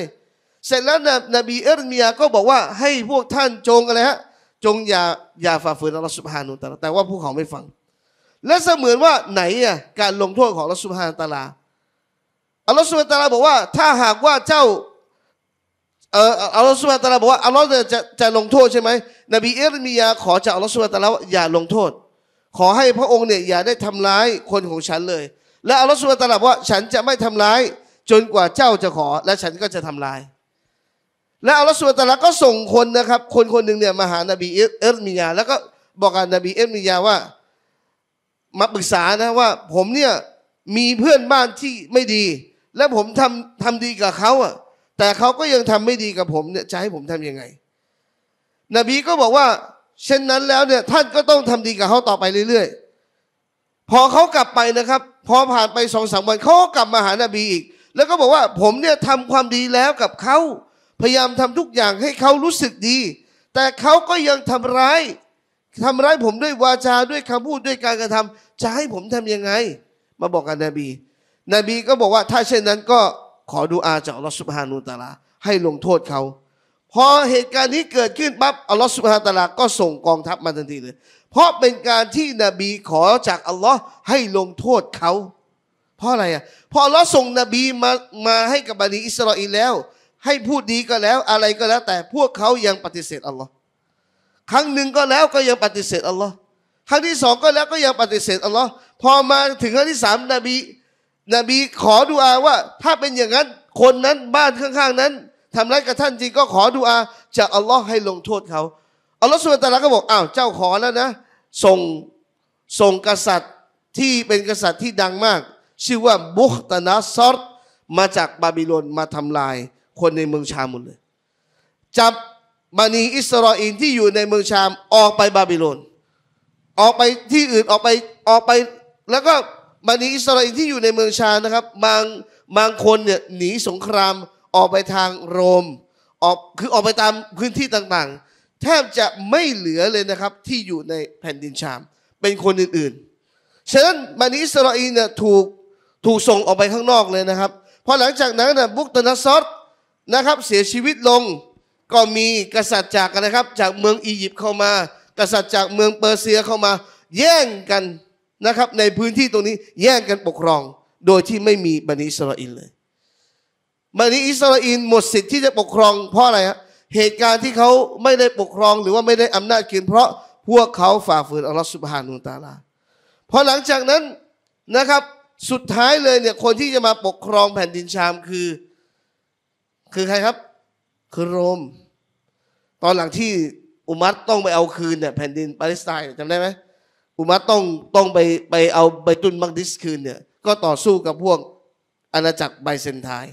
เสร็จแล้วนบีเอร์มียาก็บอกว่าให้พวกท่านจงอะไรฮะจงอย่าอย่าฝ่าฝืนอัลลอฮฺสุบฮานุตาลาแต่ว่าพวกเขาไม่ฟัง และเสมือนว่าไหนอ่ะการลงโทษของอัลลอฮฺสุบฮานุตาลาอัลลอฮฺสุบฮานุตาลาบอกว่าถ้าหากว่าเจ้าเอออัลลอฮฺสุบฮานุตาลาบอกว่าอัลลอฮฺจะจะลงโทษใช่ไหมนบีเอร์มียาขอจากอัลลอฮฺสุบฮานุตาลาอย่าลงโทษ ขอให้พระองค์เนี่ยอย่าได้ทำร้ายคนของฉันเลยและอัลลอฮฺสุบฮานุตาลาบอกว่าฉันจะไม่ทำร้าย จนกว่าเจ้าจะขอและฉันก็จะทำร้ายและอัลลอฮฺสุบตะละก็ส่งคนนะครับ คนคนหนึ่งเนี่ยมาหานบีเอิร์มียาแล้วก็บอกกับนบีเอิร์มียาว่ามาปรึกษานะว่า ผมเนี่ยมีเพื่อนบ้านที่ไม่ดี และผมทำทำดีกับเขาอ่ะ แต่เขาก็ยังทำไม่ดีกับผมเนี่ยจะให้ผมทํำยังไง นบีก็บอกว่า เช่นนั้นแล้วเนี่ยท่านก็ต้องทำดีกับเขาต่อไปเรื่อยๆพอเขากลับไปนะครับพอผ่านไปสองสามวันเขากลับมาหานบีอีก แล้วก็บอกว่าผมเนี่ยทำความดีแล้วกับเขาพยายามทำทุกอย่างให้เขารู้สึกดี แต่เขาก็ยังทำร้ายทำร้ายผมด้วยวาจาด้วยคำพูดด้วยการกระทำจะให้ผมทำยังไง มาบอกกับนบีนบีก็บอกว่าถ้าเช่นนั้นก็ขอดูอาจากอัลลอฮฺสุบฮานูตาลา ให้ลงโทษเขาพอเหตุการณ์นี้เกิดขึ้นปั๊บอัลลอฮฺสุบฮานตาลาก็ส่งกองทัพมาทันทีเลย เพราะเป็นการที่นบีขอจากอัลลอฮ์ให้ลงโทษเขาเพราะอะไรอ่ะพออัลลอฮ์ส่งนบีมามาให้กับบานิอิสราเอลแล้วให้พูดดีก็แล้วอะไรก็แล้วแต่พวกเขายังปฏิเสธอัลลอฮ์ครั้งหนึ่งก็แล้วก็ยังปฏิเสธอัลลอฮ์ครั้งที่สองก็แล้วก็ยังปฏิเสธอัลลอฮ์พอมาถึงครั้งที่สามนบีนบีขอดุอาว่า ถ้าเป็นอย่างนั้น คนนั้นบ้านข้างๆนั้นทำร้ายกับท่านจริงก็ขอดุอา จากอัลลอฮ์ให้ลงโทษเขาอัลลอฮ์สุลตาระก็บอกอ้าวเจ้าขอแล้วนะส่งส่งกษัตริย์ที่เป็นกษัตริย์ที่ดังมาก ชื่อว่าบุคตนาซอรมาจากบาบิโลนมาทำลายคนในเมืองชามหมดเลย จับบานีอิสราเอลที่อยู่ในเมืองชามออกไปบาบิโลน ออกไปที่อื่น ออกไป ออกไป แล้วก็บานีอิสราเอลที่อยู่ในเมืองชามนะครับบางบางคนเนี่ยหนีสงครามออกไปทางโรม ออก คือออกไปตามพื้นที่ต่างๆ แทบจะไม่เหลือเลยนะครับที่อยู่ในแผ่นดินชามเป็นคนอื่นๆ ฉะนั้นบานีอิสราเอลเนี่ยถูกถูกส่งออกไปข้างนอกเลยนะครับ พอหลังจากนั้นนะบุกตนัสซอดนะครับเสียชีวิตลงก็มีกษัตริย์จากนะครับ จากเมืองอียิปต์เข้ามา กษัตริย์จากเมืองเปอร์เซียเข้ามา แย่งกันนะครับในพื้นที่ตรงนี้แย่งกันปกครอง โดยที่ไม่มีบันิอิสราเอลเลยบันิอิสราเอลหมดสิทธิ์ที่จะปกครอง เพราะอะไรฮะเหตุการณ์ที่เขาไม่ได้ปกครองหรือว่าไม่ได้อำนาจกินเพราะพวกเขาฝ่าฝืนอัลลอฮฺสุบฮานุตาลาพอหลังจากนั้นนะครับสุดท้ายเลยเนี่ยคนที่จะมาปกครองแผ่นดินชามคือคือใครครับคือโรม ตอนหลังที่อุมัตต้องไปเอาคืนเนี่ยแผ่นดินปาเลสไตน์จำได้ไหม อุมัตต้องต้อง ไปไปเอาไบตุนบังดิสคืนเนี่ยก็ต่อสู้กับพวกอาณาจักรไบเซนทาย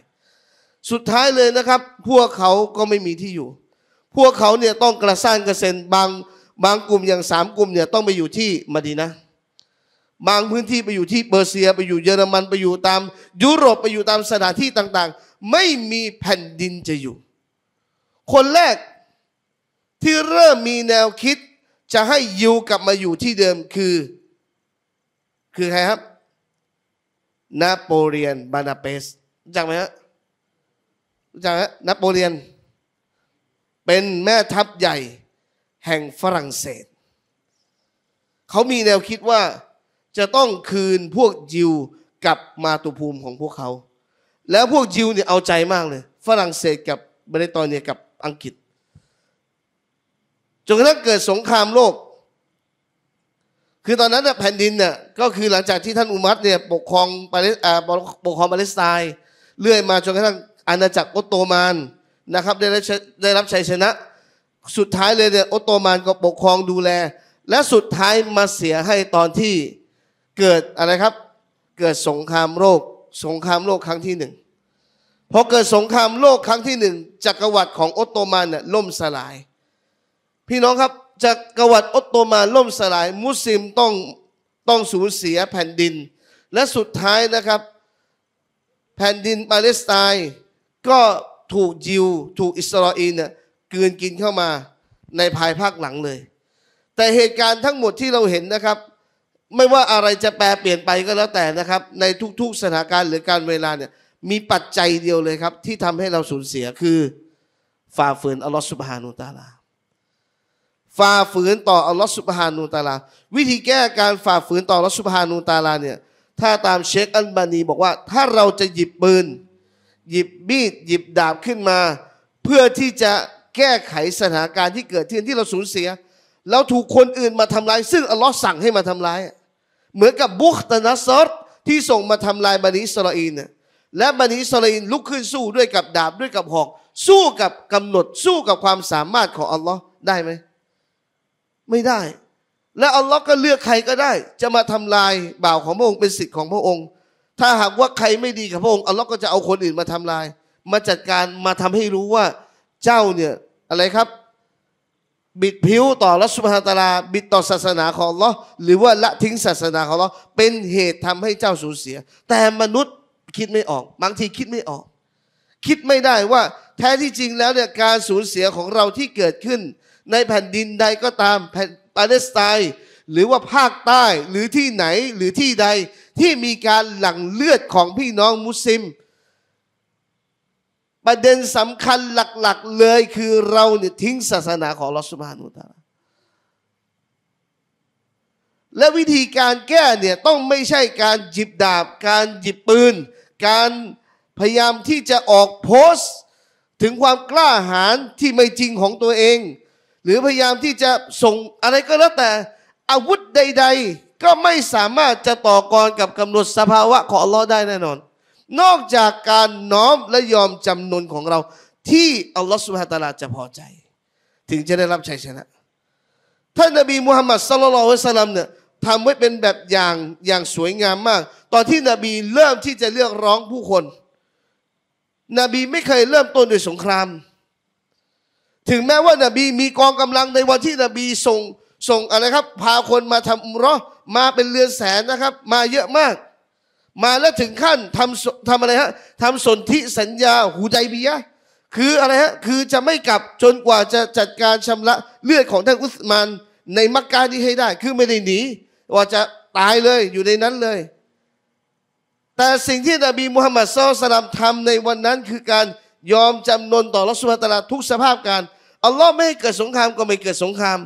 สุดท้ายเลยนะครับ พวกเขาก็ไม่มีที่อยู่ พวกเขาเนี่ยต้องกระสร้างกระเซ็นบาง บางกลุ่มอย่างสามกลุ่มเนี่ยต้องไปอยู่ที่มาดีนะบางพื้นที่ไปอยู่ที่เปอร์เซียไปอยู่เยอรมันไปอยู่ตาม ยุโรปไปอยู่ตามสถานที่ต่างๆ ไม่มีแผ่นดินจะอยู่ คนแรกที่เริ่มมีแนวคิดจะให้ยิวกลับมาอยู่ที่เดิมคือ คือใครครับ นโปเลียนบานาเปสรู้จักไหมฮะรู้จักฮะนโปเลียน เป็นแม่ทัพใหญ่ แห่งฝรั่งเศสเขามีแนวคิดว่าจะต้องคืนพวกยิวกลับมาตุภูมิของพวกเขา แล้วพวกยิวเนี่ยเอาใจมากเลย ฝรั่งเศสกับเบรตอนเนี่ยกับอังกฤษ จนกระทั่งเกิดสงครามโลก คือตอนนั้นแผ่นดินเนี่ยก็คือหลังจากที่ท่านอุมัตเนี่ยปกครองปาเลสปกครองปาเลสไตน์เรื่อยมาจนกระทั่งอาณาจักรออตโตมันนะครับได้รับได้รับชัยชนะ สุดท้ายเลยเนี่ยออตโตมันก็ปกครองดูแล และสุดท้ายมาเสียให้ตอนที่เกิดอะไรครับ เกิดสงครามโลก สงครามโลกครั้งที่หนึ่งพอเกิดสงครามโลกครั้งที่หนึ่งจักรวรรดิของออตโตมันน่ยล่มสลาย พี่น้องครับจักรวรรดิออตโตมันล่มสลาย มุสลิมต้องต้องสูญเสียแผ่นดิน และสุดท้ายนะครับ แผ่นดินปาเลสไตน์ก็ถูกยิว ถูกอิสราเอลเนี่ยกืนกินเข้ามาในภายภาคหลังเลย แต่เหตุการณ์ทั้งหมดที่เราเห็นนะครับไม่ว่าอะไรจะแปลเปลี่ยนไปก็แล้วแต่นะครับ ในทุกๆสถานการณ์หรือการเวลาเนี่ยมีปัจจัยเดียวเลยครับ ที่ทำให้เราสูญเสียคือ ฝ่าฝืนอัลลอฮฺสุบฮานุตาลาฝ่าฝืน ต่ออัลลอฮฺสุบฮานุตาลา วิธีแก้การฝ่าฝืนต่ออัลลอฮฺสุบฮานุตาลาเนี่ยถ้าตามเชคอัลบานีบอกว่า ถ้าเราจะหยิบปืนหยิบมีดหยิบดาบขึ้นมา เพื่อที่จะแก้ไขสถานการณ์ที่เกิดขึ้นที่เราสูญเสียแล้วถูกคนอื่นมาทำร้าย ซึ่งอัลลอฮ์สั่งให้มาทำร้ายเหมือนกับบุคตนัสซรที่ส่งมาทำลายบันิสราอินและบันิสราอินลุกขึ้นสู้ด้วยกับดาบด้วยกับหอก สู้กับกำหนด สู้กับความสามารถของอัลลอฮ์ได้ไหมไม่ได้ และอัลลอฮ์ก็เลือกใครก็ได้ จะมาทำลายบ่าวของพระองค์เป็นสิทธิ์ของพระองค์ ถ้าหากว่าใครไม่ดีกับพระองค์อัลลอฮ์ก็จะเอาคนอื่นมาทำลาย มาจัดการมาทำให้รู้ว่าเจ้าเนี่ยอะไรครับบิดผิวต่อรัมีภาตาลาบิดต่อศาสนาของลอหรือว่าละทิ้งศาสนาของลอเป็นเหตุทำให้เจ้าสูญเสีย แต่มนุษย์คิดไม่ออก บางทีคิดไม่ออก คิดไม่ได้ว่าแท้ที่จริงแล้วเนี่ยการสูญเสียของเราที่เกิดขึ้น ในแผ่นดินใดก็ตามแผ่นปาเลสไตน์หรือว่าภาคใต้ หรือที่ไหน หรือที่ใด ที่มีการหลั่งเลือดของพี่น้องมุสลิมประเด็นสำคัญหลักๆเลยคือเราเนี่ยทิ้งศาสนาของลอสุบานุตาและวิธีการแก้เนี่ยต้องไม่ใช่การหยิบดาบ การหยิบปืน การพยายามที่จะออกโพสต์ถึงความกล้าหาญที่ไม่จริงของตัวเอง หรือพยายามที่จะส่งอะไรก็แล้วแต่ อาวุธใดๆ ก็ไม่สามารถจะต่อกรกับกำหนดสภาวะของลอได้แน่นอนนอกจากการน้อมและยอมจำนนของเรา ที่อัลลอฮฺสุบฮฺตาลาจะพอใจ ถึงจะได้รับชัยชนะท่านนบีมุฮัมมัดสุลลัลอฮุสลัมเนี่ยทำไว้เป็นแบบอย่างอย่างสวยงามมาก ตอนที่นบีเริ่มที่จะเรียกร้องผู้คนนบีไม่เคยเริ่มต้นด้วยสงคราม ถึงแม้ว่านบีมีกองกำลังในวันที่นบีส่งส่งอะไรครับ พาคนมาทำอุมรอมาเป็นเรือนแสนนะครับ มาเยอะมากมาแล้วถึงขั้นทำทำอะไรฮะทำสนธิสัญญาหูใจเบียคืออะไรฮะคือจะไม่กลับจนกว่าจะจัดการชำระเลือดของท่านอุสมาน ในมักกะนี้ให้ได้คือไม่ได้หนีว่าจะตายเลยอยู่ในนั้นเลย แต่สิ่งที่นบีมุฮัมมัดซอสลามทำในวันนั้นคือการยอมจำนนต่อรัสุลตาลาทุกสภาพการ อัลลอฮ์ไม่ให้เกิดสงครามก็ไม่เกิดสงคราม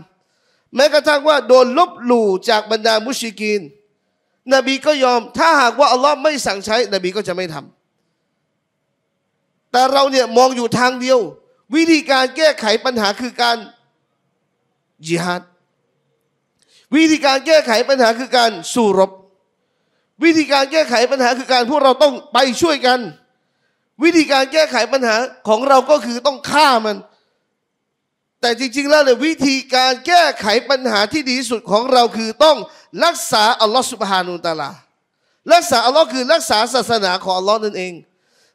แม้กระทั่งว่าโดนลบหลู่จากบรรดามุชริกีนนบีก็ยอม ถ้าหากว่าอัลลอฮ์ไม่สั่งใช้ นบีก็จะไม่ทำ แต่เราเนี่ย มองอยู่ทางเดียว วิธีการแก้ไขปัญหาคือการยิฮัดวิธีการแก้ไขปัญหาคือการสู้รบ วิธีการแก้ไขปัญหาคือการพวกเราต้องไปช่วยกัน วิธีการแก้ไขปัญหาของเราก็คือต้องฆ่ามันแต่จริงๆ แล้วเนี่ยวิธีการแก้ไขปัญหาที่ดีที่สุดของเราคือต้องรักษาอัลลอฮ์สุบฮานุตาลา รักษาอัลลอฮ์คือรักษาศาสนาของอัลลอฮ์นั่นเอง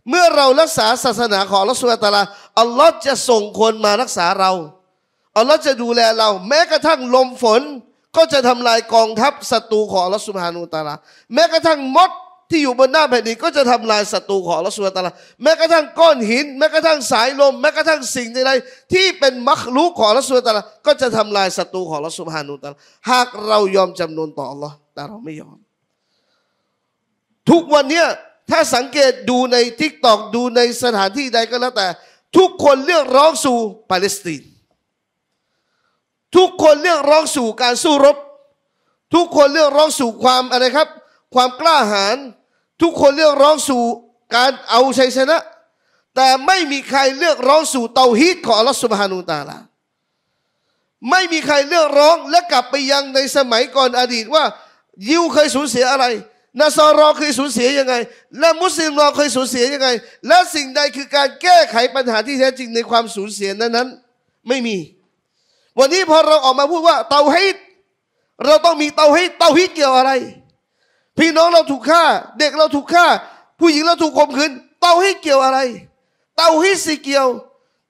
เมื่อเรารักษาศาสนาของอัลลอฮ์สุบฮานุตาลา อัลลอฮ์จะส่งคนมารักษาเรา อัลลอฮ์จะดูแลเรา แม้กระทั่งลมฝนก็จะทำลายกองทัพศัตรูของอัลลอฮ์สุบฮานุตาลา แม้กระทั่งมดที่อยู่บนหน้าแผ่นดินก็จะทำลายศัตรูของลอสุลตาลาแม้กระทั่งก้อนหินแม้กระทั่งสายลมแม้กระทั่งสิ่งใดๆที่เป็นมักลุกของลอสุลตาลาก็จะทำลายศัตรูของลอสุฮานุตาลหากเรายอมจำนวนต่อ Allah แต่เราไม่ยอมทุกวันเนี้ยถ้าสังเกตดูในทิกตอกดูในสถานที่ใดก็แล้วแต่ ทุกคนเรียกร้องสู่ปาเลสไตน์ทุกคนเรียกร้องสู่การสู้รบทุกคนเรียกร้องสู่ความอะไรครับ ความกล้าหาญทุกคนเรียกร้องสู่การเอาชัยชนะ แต่ไม่มีใครเรียกร้องสู่เตาฮีตของอัลลอฮฺสุบฮานูตาลาไม่มีใครเรียกร้องและกลับไปยังในสมัยก่อนอดีตว่า ยิวเคยสูญเสียอะไรนาซารอเคยสูญเสียยังไง และมุสลิมรอเคยสูญเสียยังไง และสิ่งใดคือการแก้ไขปัญหาที่แท้จริงในความสูญเสียนั้นนไม่มี วันนี้พอเราออกมาพูดว่า เตาฮีตเราต้องมีเตาฮีตเตาฮีตเกี่ยวอะไรพี่น้องเราถูกฆ่า เด็กเราถูกฆ่า ผู้หญิงเราถูกข่มขืนเตาให้เกี่ยวอะไร เตาให้สิเกี่ยว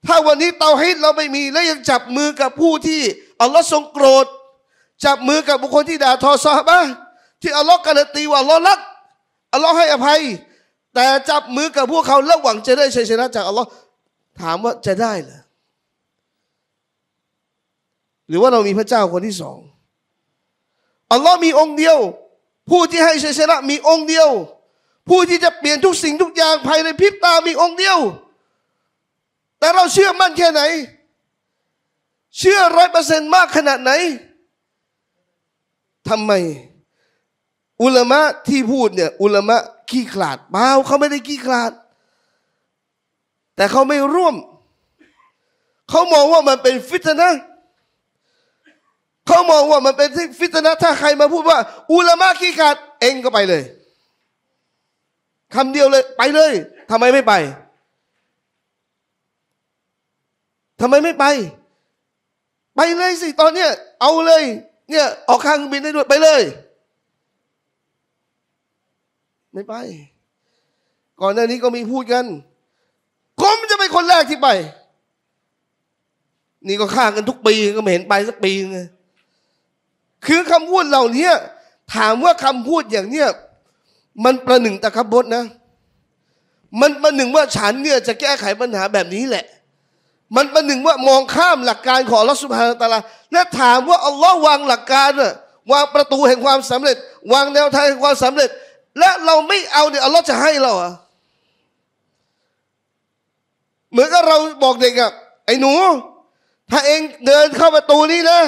ถ้าวันนี้เตาให้เราไม่มี และยังจับมือกับผู้ที่อัลลอฮ์ทรงโกรธ จับมือกับบุคคลที่ด่าทอซาบะที่อัลลอฮ์การันตีว่าอัลลอฮ์รักอัลลอฮ์ให้อภัย แต่จับมือกับพวกเขาแล้วหวังจะได้ชัยชนะจากอัลลอฮ์ถามว่าจะได้เหรอหรือว่าเรามีพระเจ้าคนที่สองอัลลอฮ์มีองค์เดียวผู้ที่ให้ชัยชนะมีองค์เดียว ผู้ที่จะเปลี่ยนทุกสิ่งทุกอย่างภายในพริบตามีองค์เดียว แต่เราเชื่อมั่นแค่ไหนเชื่อร้อยเปอร์เซนต์มากขนาดไหนทำไม อุลมะที่พูดเนี่ยอุลมะขี้ขลาดเปล่าเขาไม่ได้ขี้ขลาด แต่เขาไม่ร่วมเขามองว่ามันเป็นฟิตนะเขามองว่ามันเป็น่ฟิตนะถ้าใครมาพูดว่าอุลามะขี้ขาดเองก็ไปเลย คำเดียวเลยไปเลย ทำไมไม่ไป ทำไมไม่ไป ไปเลยสิ ตอนเนี้ยเอาเลยเนี่ยออกข้างบินได้ด้วยไปเลย ไม่ไป ก่อนหน้านี้ก็มีพูดกันผมจะเป็นคนแรกที่ไป นี่ก็ข้ากันทุกปีก็ไม่เห็นไปสักปีเลยคือคำพูดเหล่านี้ถามว่าคำพูดอย่างเนี้ยมันประหนึ่งตะคบดนะ มันประหนึ่งว่าฉันเนี่ยจะแก้ไขปัญหาแบบนี้แหละ มันประหนึ่งว่ามองข้ามหลักการของรัสุภาตาลาและถามว่าอัลลอฮ์วางหลักการน่ะวางประตูแห่งความสำเร็จ วางแนวทางแห่งความสำเร็จ และเราไม่เอาเนี่ยอัลลอฮ์จะให้เราอะเหมือนกับเราบอกเด็กอะไอ้หนู ถ้าเองเดินเข้าประตูนี้นะ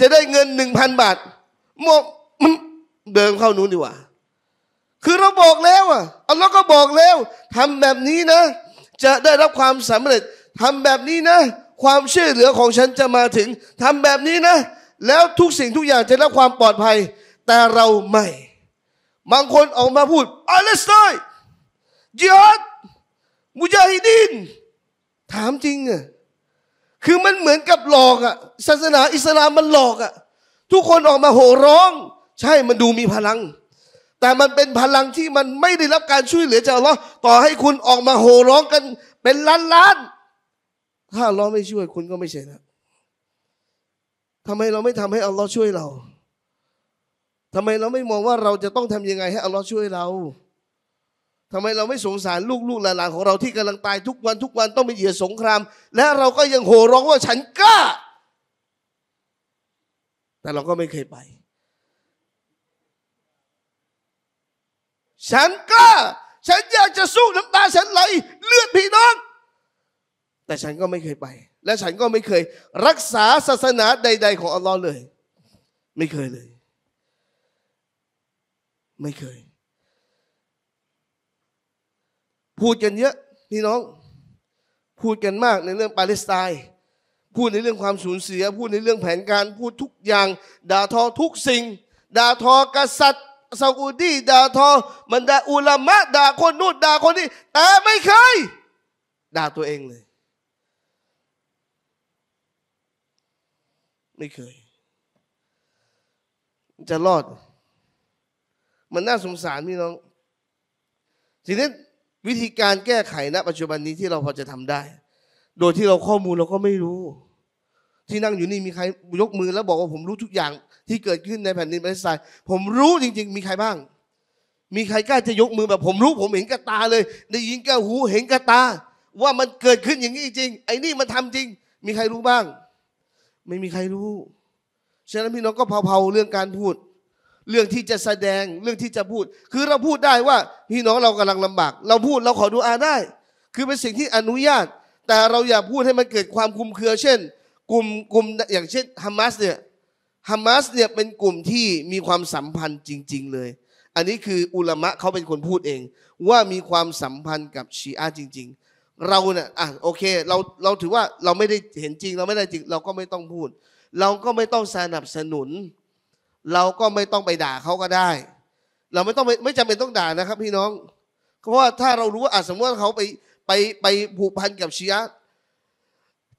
จะได้เงินหนึ่งพันบาทมองมเดินเข้านู้นดีกว่า คือเราบอกแล้วอ่ะอราก็บอกแล้ว ทำแบบนี้นะ จะได้รับความสำเร็จ ทำแบบนี้นะ ความช่วยเหลือของฉันจะมาถึง ทำแบบนี้นะ แล้วทุกสิ่งทุกอย่างจะรับความปลอดภัย แต่เราไม่ บางคนออกมาพูดอาลลส์ไตจิฮัดมุจาฮิดินถามจริงอ่ะคือมันเหมือนกับหลอกอะศาสนา อิสลามมันหลอกอะทุกคนออกมาโห่ร้อง ใช่มันดูมีพลัง แต่มันเป็นพลังที่มันไม่ได้รับการช่วยเหลือจากเรลอต่อให้คุณออกมาโห่ร้องกัน เป็นล้านล้านถ้าเรลอไม่ช่วยคุณก็ไม่ใช่นะทำไมเราไม่ทำให้ อัลลอฮ์ช่วยเรา ทำไมเราไม่มองว่าเราจะต้องทำยังไงให้อัลลอฮ์ช่วยเราทำไมเราไม่สงสารลูกๆหลานๆของเรา ที่กำลังตายทุกวันทุกวันต้องเป็นเหยื่อสงคราม และเราก็ยังโห่ร้องว่าฉันกล้า แต่เราก็ไม่เคยไป ฉันกล้า ฉันอยากจะสู้น้ำตาฉันไหลเลือดพี่น้อง แต่ฉันก็ไม่เคยไป และฉันก็ไม่เคย รักษาศาสนาใด ๆ ของอัลลอฮ์เลย ไม่เคยเลย ไม่เคยพูดกันเยอะพี่น้อง พูดกันมากในเรื่องปาเลสไตน์พูดในเรื่องความสูญเสีย พูดในเรื่องแผนการ พูดทุกอย่างด่าทอทุกสิ่งด่าทอ กษัตริย์ซาอุดีด่าทอ มันด่าอุลามะด่าคนนู่นด่าคนนี้ แต่ไม่เคยด่าตัวเองเลย ไม่เคย จะรอด มันน่าสงสารพี่น้องทีนี้วิธีการแก้ไขณ ปัจจุบันนี้ที่เราพอจะทำได้ โดยที่เราข้อมูลเราก็ไม่รู้ ที่นั่งอยู่นี่มีใครยกมือแล้วบอกว่าผมรู้ทุกอย่าง ที่เกิดขึ้นในแผ่นดินปะเทศไทยผมรู้จริง ๆ มีใครบ้าง มีใครกล้าจะยกมือแบบผมรู้ ผมเห็นกับตาเลย ได้ยินกับหูเห็นกับตา ว่ามันเกิดขึ้นอย่างนี้จริงไอ้นี่มันทำจริง มีใครรู้บ้าง ไม่มีใครรู้ฉะนั้นพี่น้องก็เผาๆเรื่องการพูดเรื่องที่จะแสดงเรื่องที่จะพูด คือเราพูดได้ว่าพี่น้องเรากำลังลำบาก เราพูดเราขอดูอาได้ คือเป็นสิ่งที่อนุญาต แต่เราอย่าพูดให้มันเกิดความคุมเครือเช่น กลุ่มกลุ่มอย่างเช่นฮามาสเนี่ยฮามาสเนี่ยเป็นกลุ่มที่มีความสัมพันธ์จริง ๆ เลย อันนี้คืออุลามะเขาเป็นคนพูดเองว่ามีความสัมพันธ์กับชีอะจริง ๆ เราเนี่ยอ่ะโอเคเราเราถือว่าเราไม่ได้เห็นจริงเราไม่ได้จริงเราก็ไม่ต้องพูด เราก็ไม่ต้องสนับสนุนเราก็ไม่ต้องไปด่าเขาก็ได้ เราไม่ต้องไม่จำเป็นต้องด่านะครับ พี่น้อง เพราะว่าถ้าเรารู้ว่าสมมติว่าเขาไปไปไปผูกพันกับชียะ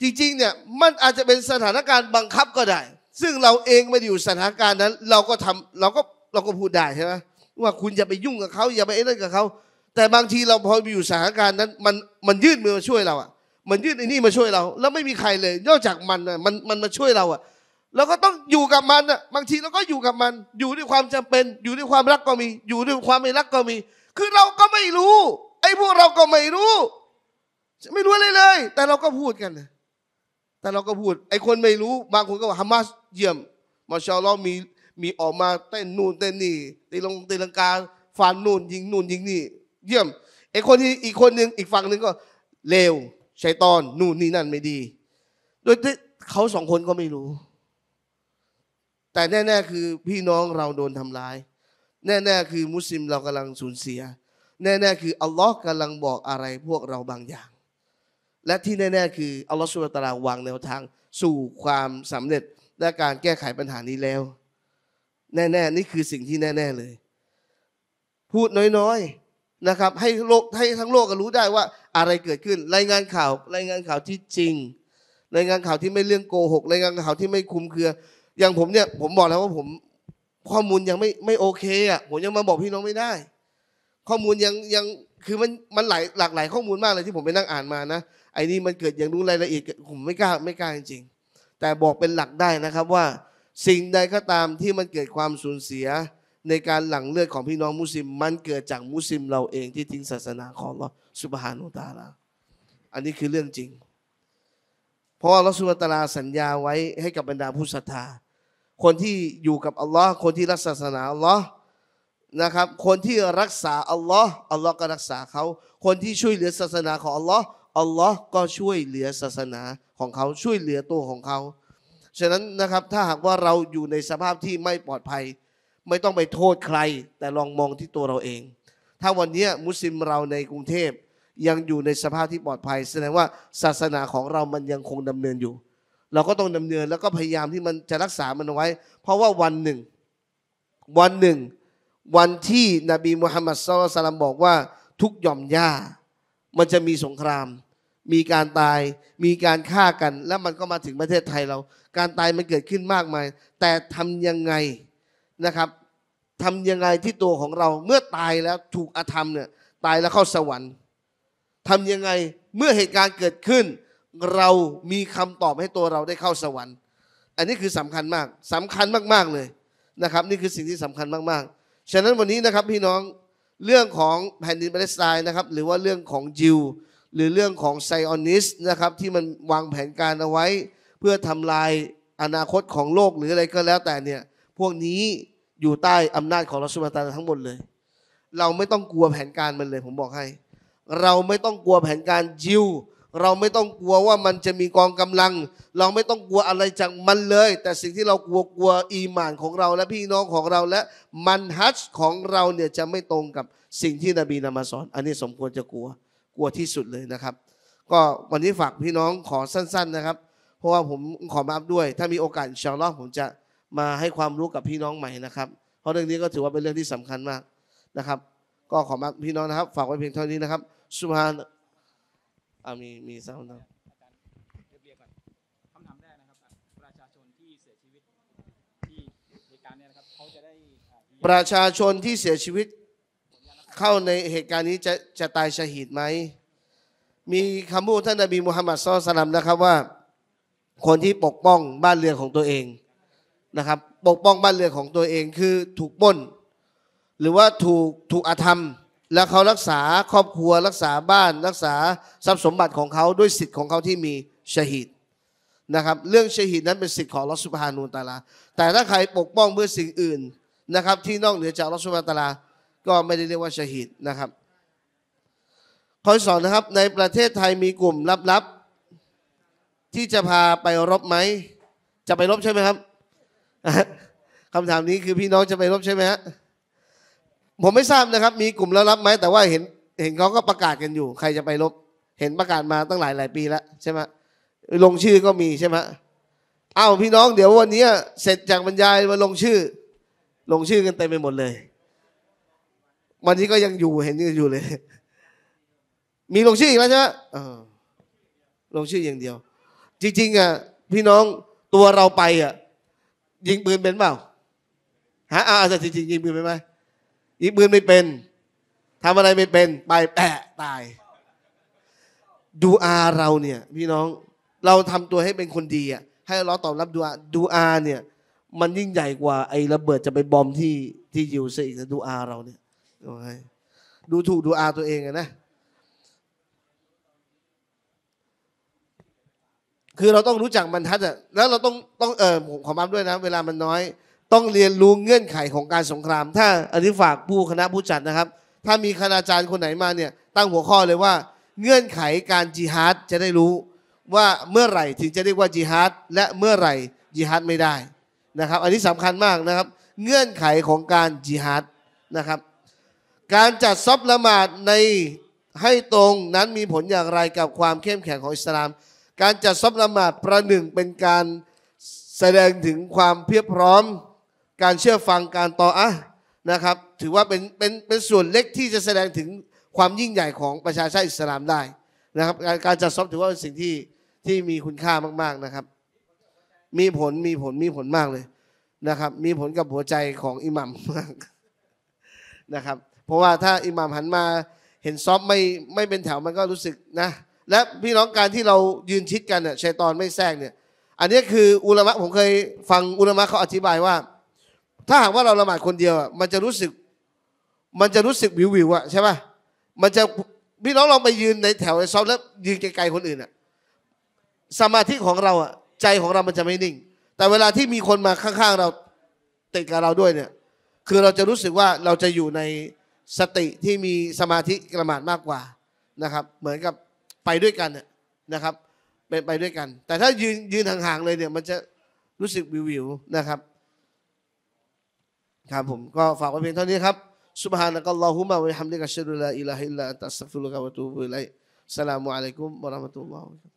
จริงๆ เนี่ย มันอาจจะเป็นสถานการณ์บังคับก็ได้ ซึ่งเราเองไม่ได้อยู่สถานการณ์นั้น เราก็ทำเราก็เราก็พูดได้ ใช่ไหม ว่าคุณอย่าไปยุ่งกับเขาอย่าไปเอ็นกับเขา แต่บางทีเราพออยู่สถานการณ์นั้น มันมันยื่นมือมาช่วยเราอ่ะมันยื่นไอ้นี่มาช่วยเรา แล้วไม่มีใครเลย นอกจากมันอ่ะมันมันมาช่วยเราอ่ะเราก็ต้องอยู่กับมันอ่ะบางทีเราก็อยู่กับมัน อยู่ด้วยความจำเป็น อยู่ด้วยความรักก็มี อยู่ด้วยความไม่รักก็มี คือเราก็ไม่รู้ไอ้พวกเราก็ไม่รู้ ไม่รู้เลยเลย แต่เราก็พูดกันแต่เราก็พูด ไอ้คนไม่รู้ บางคนก็ว่าฮามาสเยี่ยม มาชาลอมีมีออกมาเต้นนู่นเต้นนี่ตีลงตีลังกาฟันนู่นยิงนู่นยิงนี่เยี่ยมไอ้คนที่อีกคนหนึ่งอีกฝั่งหนึ่งก็เลวใช้ตอนนู่นนี่นั่นไม่ดี โดยที่เขาสองคนก็ไม่รู้แต่แน่ๆคือพี่น้องเราโดนทำร้าย แน่ๆคือมุสลิมเรากำลังสูญเสีย แน่ๆคืออัลลอฮ์กำลังบอกอะไรพวกเราบางอย่าง และที่แน่ๆคืออัลลอฮ์สุลตาราวางแนวทางสู่ความสำเร็จและการแก้ไขปัญหานี้แล้ว แน่ๆนี่คือสิ่งที่แน่ๆเลย พูดน้อยๆนะครับ ให้โลกให้ทั้งโลกก็รู้ได้ว่า อะไรเกิดขึ้น รายงานข่าว รายงานข่าวที่จริง รายงานข่าวที่ไม่เรื่องโกหก รายงานข่าวที่ไม่คุมเคืออย่างผมเนี่ยผมบอกแล้วว่าผมข้อมูลยังไม่ไม่โอเคอ่ะผมยังมาบอกพี่น้องไม่ได้ ข้อมูลยังยังคือมันมันหลายหลากหลาย ข้อมูลมากเลยที่ผมไปนั่งอ่านมานะไอ้นี่มันเกิดอย่างนู้รายละเอียดผมไม่กล้าไม่กล้าจริงๆแต่บอกเป็นหลักได้นะครับว่าสิ่งใดก็ตามที่มันเกิดความสูญเสียในการหลั่งเลือดของพี่น้องมุสลิม มันเกิดจากมุสลิมเราเองที่ทิ้งศาสนาของเราสุบฮานุตาลาอันนี้คือเรื่องจริง เพราะเราสุบตาลาสัญญาไว้ให้กับบรรดาผู้ศรัทธาคนที่อยู่กับอัลลอฮ์คนที่รักศาสนาอัลลอฮ์นะครับคนที่รักษาอัลลอฮ์อัลลอฮ์ก็รักษาเขาคนที่ช่วยเหลือศาสนาของอัลลอฮ์อัลลอฮ์ก็ช่วยเหลือศาสนาของเขาช่วยเหลือตัวของเขา ฉะนั้นนะครับถ้าหากว่าเราอยู่ในสภาพที่ไม่ปลอดภัย ไม่ต้องไปโทษใคร แต่ลองมองที่ตัวเราเอง ถ้าวันนี้มุสลิมเราในกรุงเทพยังอยู่ในสภาพที่ปลอดภัยแสดงว่าศาสนาของเรามันยังคงดำเนินอยู่เราก็ต้องดำเนินแล้วก็พยายามที่มันจะรักษามันเอาไว้ เพราะว่าวันหนึ่ง วันหนึ่ง วันที่นบีมุฮัมมัดสุลตัลัมบอกว่าทุกหย่อมหญ้า มันจะมีสงคราม มีการตายมีการฆ่ากัน แล้วมันก็มาถึงประเทศไทยเรา การตายมันเกิดขึ้นมากมาย แต่ทํำยังไงนะครับทำยังไงที่ตัวของเราเมื่อตายแล้วถูกอาธรรมเนี่ยตายแล้วเข้าสวรรค์ทำยังไงเมื่อเหตุการณ์เกิดขึ้นเรามีคำตอบให้ตัวเราได้เข้าสวรรค์ อันนี้คือสำคัญมากสำคัญมากๆเลยนะครับ นี่คือสิ่งที่สำคัญมากๆฉะนั้นวันนี้นะครับพี่น้อง เรื่องของแผ่นดินปาเลสไตน์นะครับ หรือว่าเรื่องของยิว หรือเรื่องของไซออนิสนะครับ ที่มันวางแผนการเอาไว้ เพื่อทำลายอนาคตของโลกหรืออะไรก็แล้วแต่เนี่ย พวกนี้อยู่ใต้อำนาจของรัสมาตาทั้งหมดเลย เราไม่ต้องกลัวแผนการมันเลยผมบอกให้ เราไม่ต้องกลัวแผนการยิวเราไม่ต้องกลัวว่ามันจะมีกองกำลัง เราไม่ต้องกลัวอะไรจากมันเลย แต่สิ่งที่เรากลัวกลัวอีหมานของเรา และพี่น้องของเราและมันฮัชของเราเนี่ยจะไม่ตรงกับสิ่งที่นบีนำมาสอน อันนี้สมควรจะกลัวกลัวที่สุดเลยนะครับ ก็วันนี้ฝากพี่น้องขอสั้น ๆนะครับ เพราะว่าผมขอมาอัพด้วย ถ้ามีโอกาสชาวล็อกผมจะมาให้ความรู้กับพี่น้องใหม่นะครับ เพราะเรื่องนี้ก็ถือว่าเป็นเรื่องที่สำคัญมากนะครับ ก็ขอมาพี่น้องนะครับ ฝากไว้เพียงเท่านี้นะครับสุภาอามีมีสาอาจารย์เรียบก่อนคำถามแรกนะครับประชาชนที่เสียชีวิตที่เหตุการณ์เนี่ยนะครับเขาจะได้าประชาชนที่เสียชีวิตเข้าในเหตุการณ์นี้จะจะตายชหีดไหมมีคำพูดท่านนบีมุฮัมมัดสอุลตัมนะครับว่า คนที่ปกป้องบ้านเรือนของตัวเองนะครับปกป้องบ้านเรือนของตัวเองคือถูกปล้นหรือว่าถูกถูกอาธรรมแล้วเขารักษาครอบครัวรักษาบ้านรักษา ทรัพย์สมบัติของเขาด้วยสิทธิ์ของเขาที่มีชหิตนะครับ เรื่องชหิตนั้นเป็นสิทธิ์ของลอสุภานูตาลา แต่ถ้าใครปกป้องเพื่อสิ่งอื่นนะครับ ที่นอกเหนือจากลอสุภาตาลาก็ไม่ได้เรียกว่าชหิตนะครับคอยสอนนะครับในประเทศไทยมีกลุ่มลับๆ ที่จะพาไปรบไหม จะไปรบใช่ไหมครับคำถามนี้คือพี่น้องจะไปรบใช่ไหมฮะผมไม่ทราบนะครับมีกลุ่มแล้วรับไหมแต่ว่าเห็น เห็นเขาก็ประกาศกันอยู่ ใครจะไปลบเห็นประกาศมาตั้งหลายหลายปีแล้วใช่ไหมลงชื่อก็มีใช่ไหมเอ้าพี่น้องเดี๋ยววันนี้เสร็จจากบรรยายมาลงชื่อ ลงชื่อกันเต็มไปหมดเลย วันนี้ก็ยังอยู่เห็นยังอยู่เลย มีลงชื่ออีกแล้วใช่ไหมลงชื่ออย่างเดียว จริงๆอ่ะพี่น้องตัวเราไปอ่ะยิงปืนเป็นเปล่าฮะอ่าริงจริงๆยิงปืนเป็นไหมอีกมือไม่เป็น ทำอะไรไม่เป็น ไปแปะตาย ดูอาเราเนี่ย พี่น้อง เราทำตัวให้เป็นคนดีอ่ะ ให้เราตอบรับดูอาดูอาเนี่ย มันยิ่งใหญ่กว่าไอ้ระเบิดจะไปบอมที่ที่ยิวซะอีกดูอาเราเนี่ย ดูถูกดูอาตัวเองอะนะ คือเราต้องรู้จักบรรทัดอะแล้วเราต้องต้องเออขอขอมาด้วยนะ เวลามันน้อยต้องเรียนรู้เงื่อนไขของการสงคราม ถ้าอันนี้ฝากผู้คณะผู้จัดนะครับ ถ้ามีคณาจารย์คนไหนมาเนี่ย ตั้งหัวข้อเลยว่าเงื่อนไขการจิฮาดจะได้รู้ว่าเมื่อไหร่ถึงจะเรียกว่าจิฮาดและเมื่อไหร่จิฮาดไม่ได้นะครับ อันนี้สำคัญมากนะครับ เงื่อนไขของการจิฮาดนะครับ การจัดซอบละหมาดในให้ตรงนั้นมีผลอย่างไรกับความเข้มแข็งของอิสลาม การจัดซอบละหมาดประหนึ่งเป็นการแสดงถึงความเพียบพร้อมการเชื่อฟังการต่ออะนะครับ ถือว่าเป็นเป็นเป็นส่วนเล็กที่จะแสดงถึงความยิ่งใหญ่ของประชาชาติอิสลามได้นะครับ การจัดซอบถือว่าเป็นสิ่งที่ที่มีคุณค่ามาก ๆนะครับ มีผลมีผลมีผลมากเลยนะครับ มีผลกับหัวใจของอิหมัมมากนะครับ เพราะว่าถ้าอิหมัมหันมาเห็นซอฟไม่ไม่เป็นแถวมันก็รู้สึกนะและพี่น้องการที่เรายืนชิดกันเนี่ยชัยตอนไม่แทรกเนี่ย อันนี้คืออุลมะผมเคยฟังอุลมะเขาอธิบายว่าถ้าหากว่าเราละหมาดคนเดียวมันจะรู้สึก มันจะรู้สึกวิววิวอ่ะใช่ป่ะมันจะพี่น้องลองไปยืนในแถวในซอฟแล้วยืนไกลๆคนอื่นอ่ะสมาธิของเราอ่ะใจของเรามันจะไม่นิ่ง แต่เวลาที่มีคนมาข้าง ๆ เราติดกับเราด้วยเนี่ย คือเราจะรู้สึกว่าเราจะอยู่ในสติที่มีสมาธิละหมาดมากกว่านะครับ เหมือนกับไปด้วยกันนะครับเป็นไปด้วยกัน แต่ถ้ายืนยืนห่างๆเลยเนี่ย มันจะรู้สึกวิววิวนะครับครับผมก็ฝากไว้เพียงเท่านี้ครับ سبحانك اللهم وبحمدك أشهد أن لا إله إلا أنت أستغفرك وأتوب إليك السلام عليكم ورحمة الله وبركاته